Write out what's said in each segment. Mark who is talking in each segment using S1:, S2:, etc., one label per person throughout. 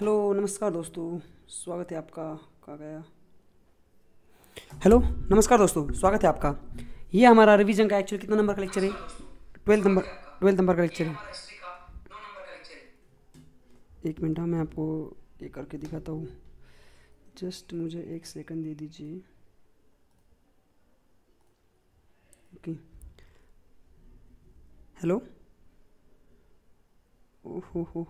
S1: Hello नमस्कार दोस्तों स्वागत है आपका कहा गया हेलो नमस्कार दोस्तों स्वागत है आपका ये हमारा रिवीजन का एक्चुअल कितना नंबर का लेक्चर है ट्वेल्थ नंबर ट्वेल्थ नंबर का लेक्चर है एक मिनट हाँ, मैं आपको ये करके दिखाता हूँ जस्ट मुझे एक सेकंड दे दीजिए ओके हेलो ओहो हो, हो।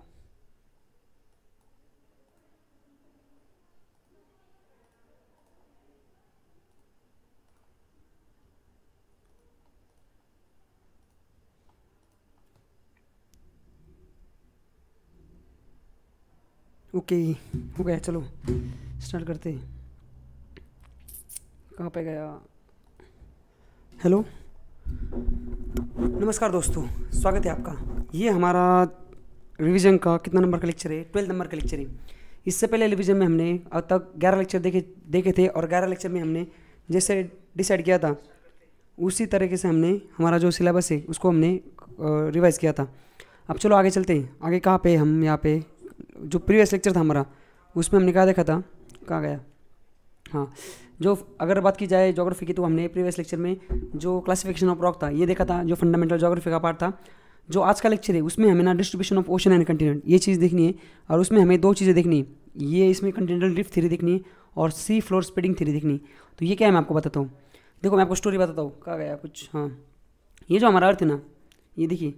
S1: ओके हो गया चलो स्टार्ट करते कहाँ पे गया हेलो नमस्कार दोस्तों स्वागत है आपका ये हमारा रिवीजन का कितना नंबर का लेक्चर है ट्वेल्थ नंबर का लेक्चर है इससे पहले रिवीजन में हमने अब तक ग्यारह लेक्चर देखे देखे थे और ग्यारह लेक्चर में हमने जैसे डिसाइड किया था उसी तरीके से हमने हमारा जो सिलेबस है उसको हमने रिवाइज़ किया था अब चलो आगे चलते हैं आगे कहाँ पे हम यहाँ पे जो प्रीवियस लेक्चर था हमारा उसमें हमने कहा देखा था कहाँ गया हाँ जो अगर बात की जाए जोग्राफी की तो हमने प्रीवियस लेक्चर में जो क्लासिफिकेशन ऑफ रॉक था ये देखा था जो फंडामेंटल जोग्राफी का पार्ट था जो आज का लेक्चर है उसमें हमें ना distribution of ocean and continent ये चीज़ देखनी है और उसमें हमें दो चीज़ें देखनी है ये इसमें कंटिनेंटल ड्रिफ्ट थ्री देखनी है और सी फ्लोर स्पेडिंग थ्री देखनी तो ये क्या है मैं आपको बताता हूँ देखो मैं आपको स्टोरी बताता हूँ कहा गया कुछ हाँ ये जो हमारा अर्थ है ना ये देखिए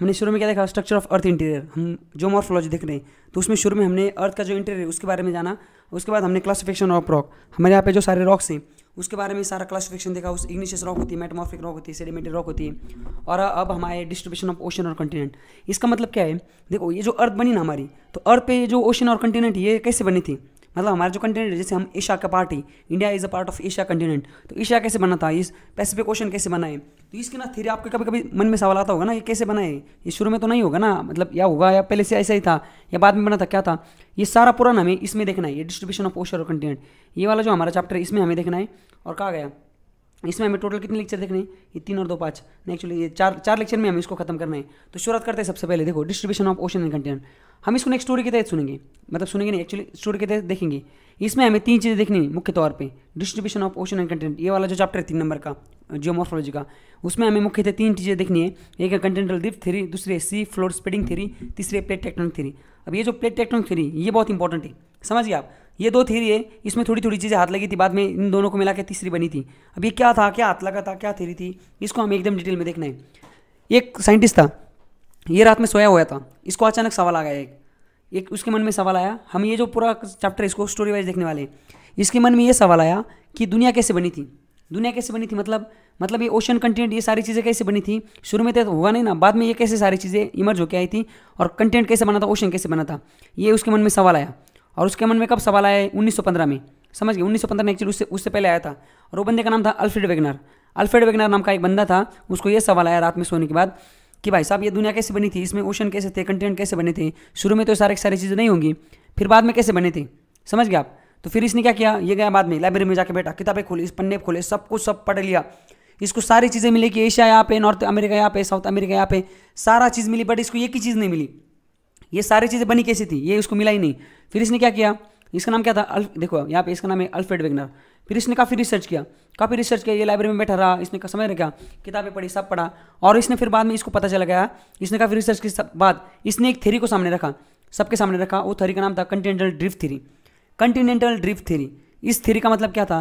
S1: हमने शुरू में क्या देखा स्ट्रक्चर ऑफ अर्थ इंटीरियर हम जो मॉर्फोलॉजी देख रहे हैं तो उसमें शुरू में हमने अर्थ का जो इंटीरियर है उसके बारे में जाना उसके बाद हमने क्लासिफिकेशन ऑफ रॉक हमारे यहाँ पे जो सारे रॉक्स हैं उसके बारे में सारा क्लासिफिकेशन देखा उस इग्निशियस रॉक होती है मेटमॉर्फिक रॉक होती है सेडिमेंटरी रॉक होती है और अब हमारे डिस्ट्रीब्यूशन ऑफ ओशन और कंटिनेंट इसका मतलब क्या है देखो ये जो अर्थ बनी ना हमारी तो अर्थ पे जो ओशन और कंटिनेंट ये कैसे बनी थी मतलब हमारा जो कंटिनेंट है जैसे हम एशिया का पार्ट है India is a part of Asia continent तो एशिया कैसे बना था इस पैसिफिक ओशन कैसे बनाए तो इसके ना थ्योरी आपके कभी कभी मन में सवाल आता होगा ना ये कैसे बनाए ये शुरू में तो नहीं होगा ना मतलब या होगा या पहले से ऐसा ही था या बाद में बना था क्या था ये सारा पुराना हमें इसमें देखना है ये डिस्ट्रीब्यूशन ऑफ ओशर और कंटिनेंट ये वाला जो हमारा चैप्टर है इसमें हमें देखना है और कहा गया इसमें हमें टोटल कितने लेक्चर देखने हैं ये तीन और दो पाँच नहीं एक्चुअली ये चार चार लेक्चर में हमें इसको खत्म करना है तो शुरुआत करते हैं सबसे पहले देखो distribution of ocean and continent हम इसको नेक्स्ट स्टोरी के तहत सुनेंगे मतलब सुनेंगे नहीं एक्चुअली स्टोरी के तहत देखेंगे इसमें हमें तीन चीज़ें देखनी है मुख्य तौर पे distribution of ocean and continent ये वाला जो चैप्टर है तीन नंबर का जियोमॉर्फोलॉजी का उसमें हमें मुख्यतः तीन चीज़ें देखनी है एक है कंटेंटल डिप थ्री दूसरी सी फ्लोर स्पेडिंग थ्री तीसरी प्लेट टेक्टोनिक थ्री अब ये जो प्लेट टेक्टोनिक थ्री ये बहुत इंपॉर्टेंट है समझिए आप ये दो थ्री है इसमें थोड़ी थोड़ी चीज़ें हाथ लगी थी बाद में इन दोनों को मिला के तीसरी बनी थी अब ये क्या था क्या हाथ लगा था क्या थ्री थी इसको हमें एकदम डिटेल में देखना है एक साइंटिस्ट था ये रात में सोया हुआ था इसको अचानक सवाल आ गया एक एक उसके मन में सवाल आया हम ये जो पूरा चैप्टर इसको स्टोरी वाइज देखने वाले हैं इसके मन में ये सवाल आया कि दुनिया कैसे बनी थी दुनिया कैसे बनी थी मतलब मतलब ये ओशन कंटेंट ये सारी चीज़ें कैसे बनी थी शुरू में तो हुआ नहीं ना बाद में ये कैसे सारी चीज़ें इमर्ज होकर आई थी और कंटेंट कैसे बना था ओशन कैसे बना था ये उसके मन में सवाल आया और उसके मन में कब सवाल आया उन्नीस में समझ गए उन्नीस सौ पंद्रह में एक्चुअली उससे उससे पहले आया था और वो बंदे का नाम था अल्फ्रेड वेगनर अल्फ्रेड वेगनर नाम का एक बंदा था उसको ये सवाल आया रात में सोने के बाद कि भाई साहब ये दुनिया कैसे बनी थी इसमें ओशन कैसे थे कंटिनेंट कैसे बने थे शुरू में तो सारे सारी चीज़ें नहीं होंगी फिर बाद में कैसे बने थे समझ गए आप तो फिर इसने क्या किया ये गया बाद में लाइब्रेरी में जाके बैठा किताबें खोली इस पन्ने खोले सब कुछ सब पढ़ लिया इसको सारी चीज़ें मिली कि एशिया यहाँ पे नॉर्थ अमेरिका यहाँ पे साउथ अमेरिका यहाँ पे सारा चीज़ मिली बट इसको एक ही चीज़ नहीं मिली ये सारी चीज़ें बनी कैसी थी ये इसको मिला ही नहीं फिर इसने क्या किया इसका नाम क्या था अल्फ देखो यहाँ पे इसका नाम है अल्फ्रेड वेगनर फिर इसने काफ़ी रिसर्च किया काफ़ी रिसर्च किया ये लाइब्रेरी में बैठा रहा इसने का समय रखा किताबें पढ़ी सब पढ़ा और इसने फिर बाद में इसको पता चला गया इसने काफ़ी रिसर्च के बाद इसने एक थेरी को सामने रखा सबके सामने रखा वो थेरी का नाम था continental drift theory continental drift theory इस थेरी का मतलब क्या था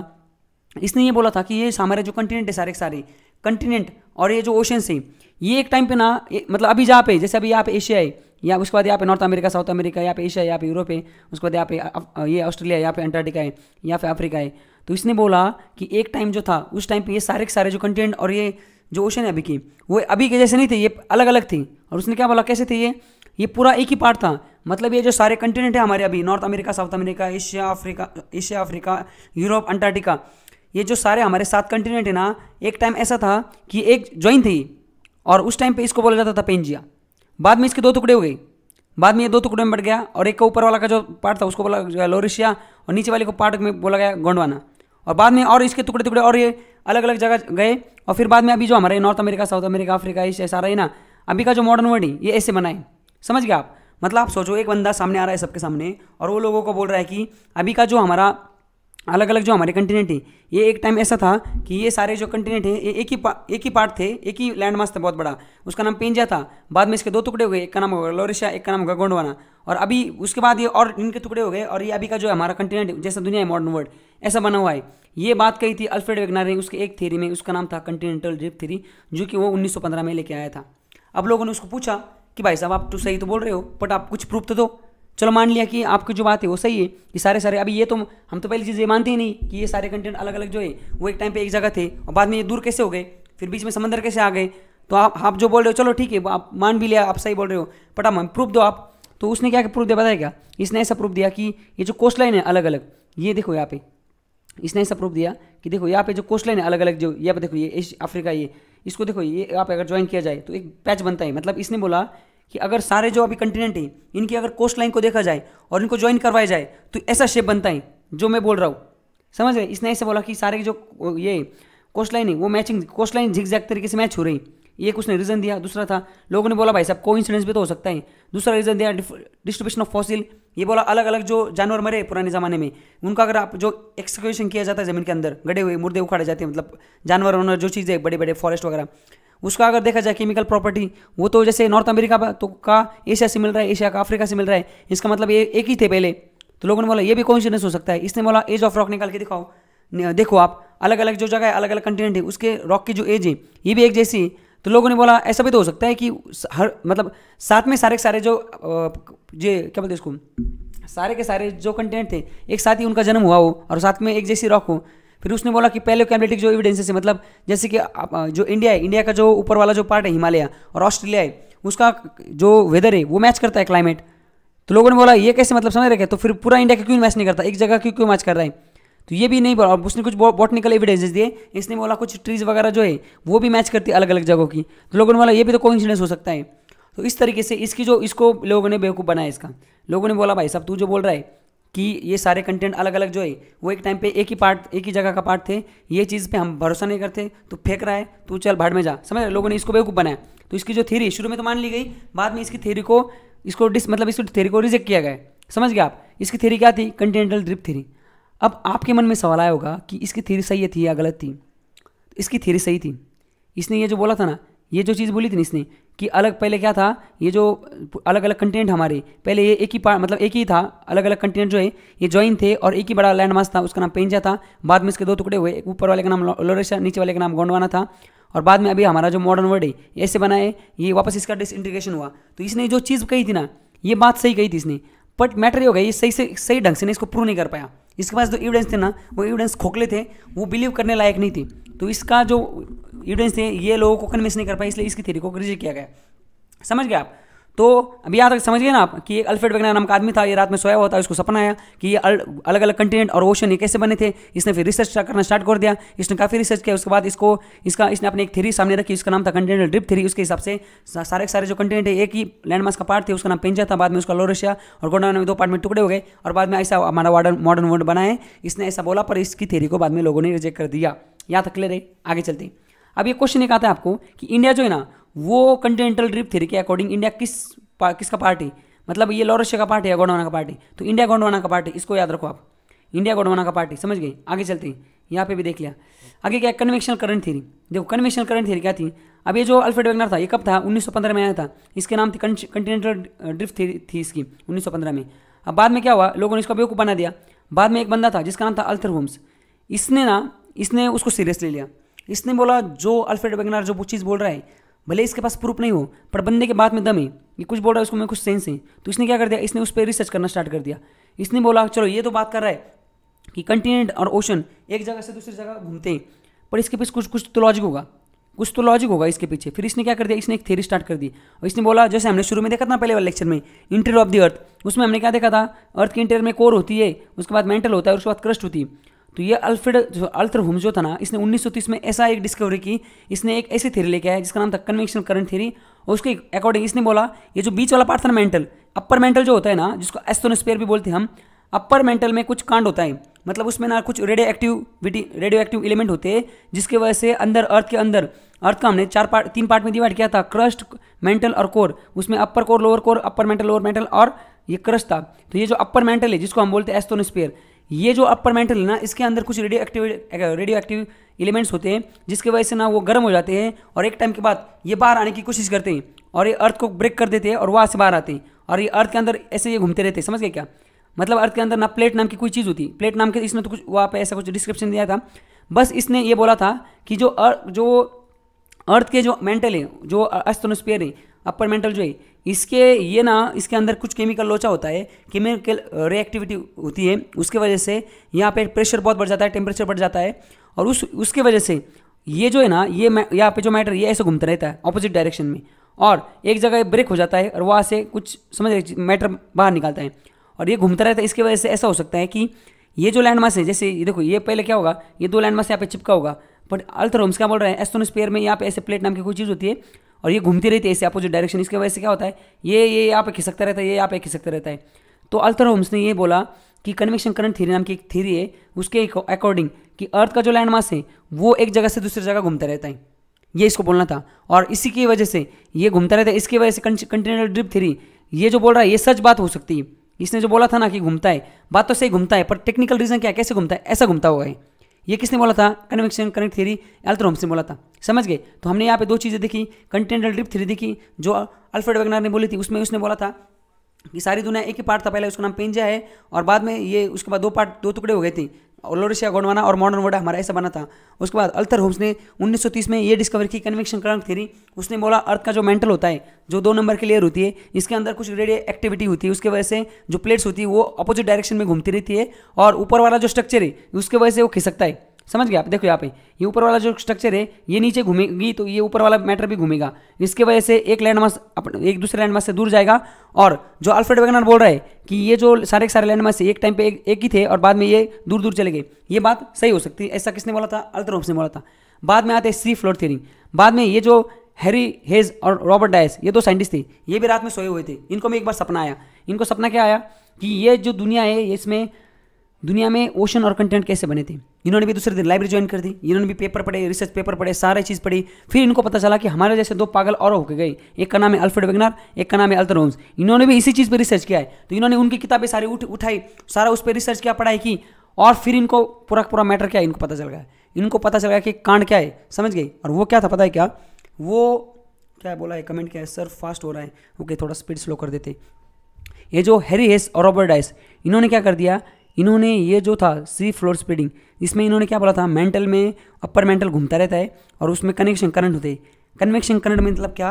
S1: इसने ये बोला था कि ये हमारे जो कंटिनेंट है सारे के सारे कंटिनेंट और ये जो ओशन है ये एक टाइम पे ना मतलब अभी जहाँ पे जैसे अभी यहाँ पे एशिया है या उसके बाद यहाँ पे नॉर्थ अमेरिका साउथ अमेरिका यहाँ पे एशिया यहाँ पे यूरोप है उसके बाद यहाँ पे ये ऑस्ट्रेलिया यहाँ पे अंटार्कटिका है यहाँ पे अफ्रीका है तो इसने बोला कि एक टाइम जो था उस टाइम पे ये सारे के सारे जो कंटेंट और ये जो ओशन है अभी की वो अभी के जैसे नहीं थे ये अलग अलग थी और उसने क्या बोला कैसे थे ये ये पूरा एक ही पार्ट था मतलब ये जो सारे कंटिनेंट है हमारे अभी North America South America Asia Africa Asia Africa Europe Antarctica ये जो सारे हमारे सात कंटिनेंट है ना एक टाइम ऐसा था कि एक ज्वाइन थी और उस टाइम पे इसको बोला जाता था पेंजिया बाद में इसके दो टुकड़े हो गए बाद में ये दो टुकड़े में बढ़ गया और एक का ऊपर वाला का जो पार्ट था उसको बोला गया लोरिशिया और नीचे वाले को पार्ट में बोला गया गोंडवाना और बाद में और इसके टुकड़े टुकड़े और ये अलग अलग जगह गए और फिर बाद में अभी जो हमारे North America South America Africa ये सारा है ना अभी का जो मॉडर्न वर्ड है ये ऐसे बनाए समझ गए आप मतलब आप सोचो एक बंदा सामने आ रहा है सबके सामने और वो लोगों को बोल रहा है कि अभी का जो हमारा अलग अलग जो हमारे कंटिनेंट है ये एक टाइम ऐसा था कि ये सारे जो कंटिनेंट हैं ये एक ही एक ही पार्ट थे एक ही लैंड मास था बहुत बड़ा उसका नाम पेंजिया था बाद में इसके दो टुकड़े हो गए एक का नाम होगा लोरेशिया एक का नाम होगा गोंडवाना और अभी उसके बाद ये और इनके टुकड़े हो गए और ये अभी का जो हमारा कंटिनेंट जैसा दुनिया है मॉडर्न वर्ल्ड ऐसा बना हुआ है ये बात कही थी अल्फ्रेड वेगनर ने उसके एक थ्योरी में उसका नाम था कंटिनेंटल ड्रिफ्ट थ्योरी जो कि वो 1915 में लेके आया था अब लोगों ने उसको पूछा कि भाई साहब आप तो सही तो बोल रहे हो बट आप कुछ प्रूफ तो दो चलो मान लिया कि आपकी जो बात है वो सही है कि सारे सारे अभी ये तो हम तो पहली चीज़ ये मानते ही नहीं कि ये सारे कंटेंट अलग अलग जो है वो एक टाइम पे एक जगह थे और बाद में ये दूर कैसे हो गए फिर बीच में समंदर कैसे आ गए तो आप आप जो बोल रहे हो चलो ठीक है आप मान भी लिया आप सही बोल रहे हो बट आप प्रूफ दो आप तो उसने क्या प्रूफ दिया बताया क्या इसने ऐसा प्रूफ दिया कि ये जो कोस्ट लाइन है अलग अलग ये देखो यहाँ पे इसने ऐसा प्रूफ दिया कि देखो यहाँ पे जो कोस्ट लाइन है अलग अलग जो यहाँ पे देखो ये अफ्रीका ये इसको देखो ये आप अगर ज्वाइन किया जाए तो एक पैच बनता है मतलब इसने बोला कि अगर सारे जो अभी कंटिनेंट हैं इनकी अगर कोस्ट लाइन को देखा जाए और इनको ज्वाइन करवाया जाए तो ऐसा शेप बनता है जो मैं बोल रहा हूँ समझ रहे इसने ऐसे बोला कि सारे जो ये कोस्ट लाइन है वो मैचिंग कोस्ट लाइन झिकझैक तरीके से मैच हो रही है ये कुछ ने रीज़न दिया दूसरा था लोगों ने बोला भाई साहब को इंसिडेंस भी तो हो सकता है दूसरा रीज़न दिया डिस्ट्रीब्यूशन ऑफ फॉसिल ये बोला अलग अलग जो जानवर मरे पुराने ज़माने में उनका अगर आप जो एक्सक्यूशन किया जाता है ज़मीन के अंदर गड़े हुए मुर्दे उखाड़े जाते हैं मतलब जानवर वानवर जो चीज़ें बड़े बड़े फॉरेस्ट वगैरह उसका अगर देखा जाए केमिकल प्रॉपर्टी वो तो जैसे नॉर्थ अमेरिका तो का एशिया से मिल रहा है एशिया का अफ्रीका से मिल रहा है इसका मतलब ये एक ही थे पहले तो लोगों ने बोला ये भी कॉन्सिडेंस हो सकता है इसने बोला एज ऑफ रॉक निकाल के दिखाओ देखो आप अलग अलग जो जगह है अलग अलग कंटिनेंट है उसके रॉक की जो एज है ये भी एक जैसी है तो लोगों ने बोला ऐसा भी तो हो सकता है कि हर मतलब साथ में सारे के सारे जो ये क्या बोलते इसको सारे के सारे जो कंटेंट थे एक साथ ही उनका जन्म हुआ हो और साथ में एक जैसी रॉक हो फिर उसने बोला कि पहले कैमलेटिक जो एविडेंसेस है मतलब जैसे कि जो इंडिया है इंडिया का जो ऊपर वाला जो पार्ट है हिमालय और ऑस्ट्रेलिया है उसका जो वेदर है वो मैच करता है क्लाइमेट तो लोगों ने बोला ये कैसे मतलब समझ रखे तो फिर पूरा इंडिया का क्यों मैच नहीं करता एक जगह क्यों क्यों मैच कर रहा है तो ये भी नहीं बोला और उसने कुछ बॉटनिकल एविडेंसेस दिए इसने बोला कुछ ट्रीज़ वगैरह जो है वो भी मैच करती अलग अलग जगहों की तो लोगों ने बोला ये भी तो कोइंसिडेंस हो सकता है तो इस तरीके से इसकी जो इसको लोगों ने बेवकूफ़ बनाया इसका लोगों ने बोला भाई साहब तू जो बोल रहा है कि ये सारे कंटेंट अलग अलग जो है वो एक टाइम पे एक ही पार्ट एक ही जगह का पार्ट थे ये चीज़ पे हम भरोसा नहीं करते तो फेंक रहा है तू चल भाड़ में जा समझ रहे लोगों ने इसको बेवकूफ़ बनाया तो इसकी जो थेरी शुरू में तो मान ली गई बाद में इसकी थेरी को इसको डिस मतलब इसकी थेरी को रिजेक्ट किया गया समझ गया आप इसकी थेरी क्या थी कंटिनेंटल ड्रिप थेरी अब आपके मन में सवाल आया होगा कि इसकी थ्योरी सही थी या गलत थी तो इसकी थ्योरी सही थी इसने ये जो बोला था ना ये जो चीज़ बोली थी इसने कि अलग पहले क्या था ये जो अलग अलग कंटेंट हमारे पहले ये एक ही पार्ट मतलब एक ही था अलग अलग कंटेंट जो है ये जॉइन थे और एक ही बड़ा लैंड मास था उसका नाम पेंजा था बाद में इसके दो टुकड़े हुए एक ऊपर वाले का नाम लोरेशा नीचे वाले का नाम गोंडवाना था और बाद में अभी हमारा जो मॉडर्न वर्ड है ये ऐसे बनाए ये वापस इसका डिसइंटीग्रेशन हुआ तो इसने जो चीज़ कही थी ना ये बात सही कही थी इसने बट मैटर ये हो गया ये सही से सही ढंग से नहीं इसको प्रूव नहीं कर पाया इसके पास जो एविडेंस थे ना वो एविडेंस खोखले थे वो बिलीव करने लायक नहीं थे तो इसका जो एविडेंस थे ये लोगों को कन्विंस नहीं कर पाए इसलिए इसकी थ्योरी को रिजेक्ट किया गया समझ गए आप तो अभी यहाँ तक समझ गए ना आप कि एक अल्फ्रेड वेगनर नाम का आदमी था ये रात में सोया हुआ था उसको सपना आया कि ये अलग अलग कंटिनेंट और ओशन ये कैसे बने थे इसने फिर रिसर्च करना स्टार्ट कर दिया इसने काफ़ी रिसर्च किया उसके बाद इसको इसका इसने अपनी एक थ्री सामने रखी उसका नाम था कंटिनेंटल ड्रिप थ्री उसके हिसाब से सारे सारे जो कंटिनेंट है एक ही लैंडमार्क का पार्ट थे उसका नाम पेंजा था बाद में उसका लोरेशिया और गोंडा में दो पार्ट में टुकड़े हो गए और बाद में ऐसा हमारा वार्डन मॉडर्न वर्ल्ड बनाए इसने ऐसा बोला पर इसकी थेरी को बाद में लोगों ने रिजेक्ट कर दिया यहाँ तक ले रहे आगे चलते अब ये क्वेश्चन एक आता है आपको कि इंडिया जो है ना वो कंटिनेंटल ड्रिप थ्री के अकॉर्डिंग इंडिया किस पा, किसका पार्ट है मतलब ये लॉरेश का पार्ट है या गोंडवाना का पार्ट है तो इंडिया गोंडवाना का पार्ट है इसको याद रखो आप इंडिया गोंडवाना का पार्ट है समझ गए आगे चलते हैं यहाँ पे भी देख लिया आगे क्या कन्वेक्शनल करंट थ्योरी देखो कन्वेक्शनल करंट थ्योरी क्या थी अब ये जो अल्फ्रेड वेगनर था ये कब था 1915 में आया था इसके नाम थी कंटिनेंटल ड्रिफ्ट थी, थी इसकी 1915 में अब बाद में क्या हुआ लोगों ने इसको बेवकूफ़ बना दिया बाद में एक बंदा था जिसका नाम था अल्थर होम्स इसने ना इसने उसको सीरियस ले लिया इसने बोला जो अल्फ्रेड वेगनर जो चीज़ बोल रहा है भले इसके पास प्रूफ नहीं हो पर बंदे के बात में दम है ये कुछ बोल रहा है उसको मैं कुछ सेंस है तो इसने क्या कर दिया इसने उस पर रिसर्च करना स्टार्ट कर दिया इसने बोला चलो ये तो बात कर रहा है कि कंटिनेंट और ओशन एक जगह से दूसरी जगह घूमते हैं पर इसके पीछे कुछ कुछ तो लॉजिक होगा कुछ तो लॉजिक होगा इसके पीछे फिर इसने क्या कर दिया इसने एक थेरी स्टार्ट कर दी और इसने बोला जैसे हमने शुरू में देखा था पहले वाले लेक्चर में इंटर ऑफ द अर्थ उसमें हमने क्या देखा था अर्थ के इंटर में कोर होती है उसके बाद मेंटल होता है उसके बाद क्रस्ट होती है तो ये अल्फ्रेड जो अल्थर हुम्स जो था ना इसने 1930 में ऐसा एक डिस्कवरी की इसने एक ऐसी थ्योरी लेके आया जिसका नाम था कन्वेंशनल करंट थ्योरी और उसके अकॉर्डिंग इसने बोला ये जो बीच वाला पार्ट था ना मेंटल अपर मेंटल जो होता है ना जिसको एस्थोनोस्पेयर भी बोलते हैं हम अपर मेंटल में कुछ कांड होता है मतलब उसमें ना कुछ radio activity radio active element होते हैं जिसकी वजह से अंदर अर्थ के अंदर अर्थ का हमने चार पार्ट तीन पार्ट में डिवाइड किया था क्रस्ट मेंटल और कोर उसमें upper core lower core upper mantle lower mantle और ये क्रस्ट था तो ये जो अपर मेंटल है जिसको हम बोलते हैं एस्थोनोस्पेयर ये जो अपर मेंटल है ना इसके अंदर कुछ radio active radio active elements होते हैं जिसकी वजह से ना वो गर्म हो जाते हैं और एक टाइम के बाद ये बाहर आने की कोशिश करते हैं और ये अर्थ को ब्रेक कर देते हैं और वहाँ से बाहर आते हैं और ये अर्थ के अंदर ऐसे ये घूमते रहते हैं समझ गए क्या मतलब अर्थ के अंदर ना प्लेट नाम की कोई चीज़ होती प्लेट नाम के इसमें तो कुछ वहाँ पर ऐसा कुछ डिस्क्रिप्शन दिया था बस इसने ये बोला था कि जो अर्थ जो अर्थ के जो मेंटल है जो एस्ट्रोनोस्फेयर है अपर मेंटल जो है इसके ये ना इसके अंदर कुछ केमिकल लोचा होता है केमिकल रिएक्टिविटी होती है उसके वजह से यहाँ पे प्रेशर बहुत बढ़ जाता है टेम्परेचर बढ़ जाता है और उस उसके वजह से ये जो है ना ये यहाँ पे जो मैटर ये ऐसे घूमता रहता है ऑपोजिट डायरेक्शन में और एक जगह ब्रेक हो जाता है और वहाँ से कुछ समझ मैटर बाहर निकालता है और ये घूमता रहता है इसके वजह से ऐसा हो सकता है कि ये जो लैंड मास है जैसे ये देखो ये पहले क्या होगा ये दो लैंड मास यहाँ पे चिपका होगा बट अल्थरोम्स क्या बोल रहे हैं स्पेयर में यहाँ पे ऐसे प्लेट नाम की कोई चीज़ होती है और ये घूमती रहती है ऐसे आपको जो डायरेक्शन इसकी वजह से क्या होता है ये ये यहाँ पे खिसकता रहता है ये यहाँ पे खिसकता रहता है तो अल्थर होम्स ने ये बोला कि कन्वेक्शन करंट थ्योरी नाम की एक थ्योरी है उसके अकॉर्डिंग कि अर्थ का जो लैंड मास है वो एक जगह से दूसरी जगह घूमता रहता है ये इसको बोलना था और इसी की वजह से ये घूमता रहता है इसकी वजह से कंटिन्यूल ड्रिप थ्री ये जो बोल रहा है ये सच बात हो सकती है इसने जो बोला था ना कि घूमता है बात तो सही घूमता है पर टेक्निकल रीज़न क्या कैसे घूमता है ऐसा घूमता हुआ है ये किसने बोला था कन्वेक्शन कनेक्ट थ्योरी एल्थ्रोम्स ने बोला था समझ गए तो हमने यहाँ पे दो चीज़ें देखी कंटिनेंटल ड्रिप थ्योरी देखी जो अल्फ्रेड वेगनर ने बोली थी उसमें उसने बोला था कि सारी दुनिया एक ही पार्ट था पहले उसका नाम पेंजा है और बाद में ये उसके बाद दो पार्ट दो टुकड़े हो गए थे लोरिशिया गोंडवाना और मॉडर्न वर्ड हमारा ऐसा बना था उसके बाद अल्थर होम्स ने 1930 में ये डिस्कवर की कन्वेक्शन करंट थ्योरी उसने बोला अर्थ का जो मेंटल होता है जो दो नंबर की लेयर होती है इसके अंदर कुछ रेडियो एक्टिविटी होती है उसके वजह से जो प्लेट्स होती है वो अपोजिट डायरेक्शन में घूमती रहती है और ऊपर वाला जो स्ट्रक्चर है उसके वजह से वो खिसकता है समझ गया आप देखो यहाँ पे ये ऊपर वाला जो स्ट्रक्चर है ये नीचे घूमेगी तो ये ऊपर वाला मैटर भी घूमेगा इसके वजह से एक लैंड मास एक दूसरे लैंड से दूर जाएगा और जो अल्फ्रेड वेगनर बोल रहा है कि ये जो सारे सारे लैंड मास एक टाइम पे एक, एक ही थे और बाद में ये दूर दूर चले गए ये बात सही हो सकती है ऐसा किसने बोला था अल्ट्रोप्स ने बोला था बाद में आते सी फ्लोर थियरी बाद में ये जो हैरी हेज और रॉबर्ट डायस ये दो साइंटिस्ट थे ये भी रात में सोए हुए थे इनको में एक बार सपना आया इनको सपना क्या आया कि ये जो दुनिया है इसमें दुनिया में ओशन और कंटेंट कैसे बने थे इन्होंने भी दूसरे दिन लाइब्रेरी ज्वाइन कर दी इन्होंने भी पेपर पढ़े रिसर्च पेपर पढ़े सारे चीज़ पढ़ी फिर इनको पता चला कि हमारे जैसे दो पागल और होके गए एक का नाम है अल्फ्रेड वेगनर एक का नाम है अल्तर इन्होंने भी इसी चीज़ पर रिसर्च किया है तो इन्होंने उनकी किताबें सारी उठ उठाई सारा उस पर रिसर्च किया पढ़ाई की और फिर इनको पूरा पूरा मैटर क्या है इनको पता चल गया इनको पता चल गया कि कांड क्या है समझ गई और वो क्या था पता है क्या वो क्या बोला है कमेंट क्या है सर फास्ट हो रहा है ओके थोड़ा स्पीड स्लो कर देते ये जो हैरी हेस और रॉबर्ट डाइस इन्होंने क्या कर दिया इन्होंने ये जो था सी फ्लोर स्पीडिंग इसमें इन्होंने क्या बोला था मेंटल में अपर मेंटल घूमता रहता है और उसमें कनेक्शन करंट होते हैं कन्वेक्शन करंट मतलब क्या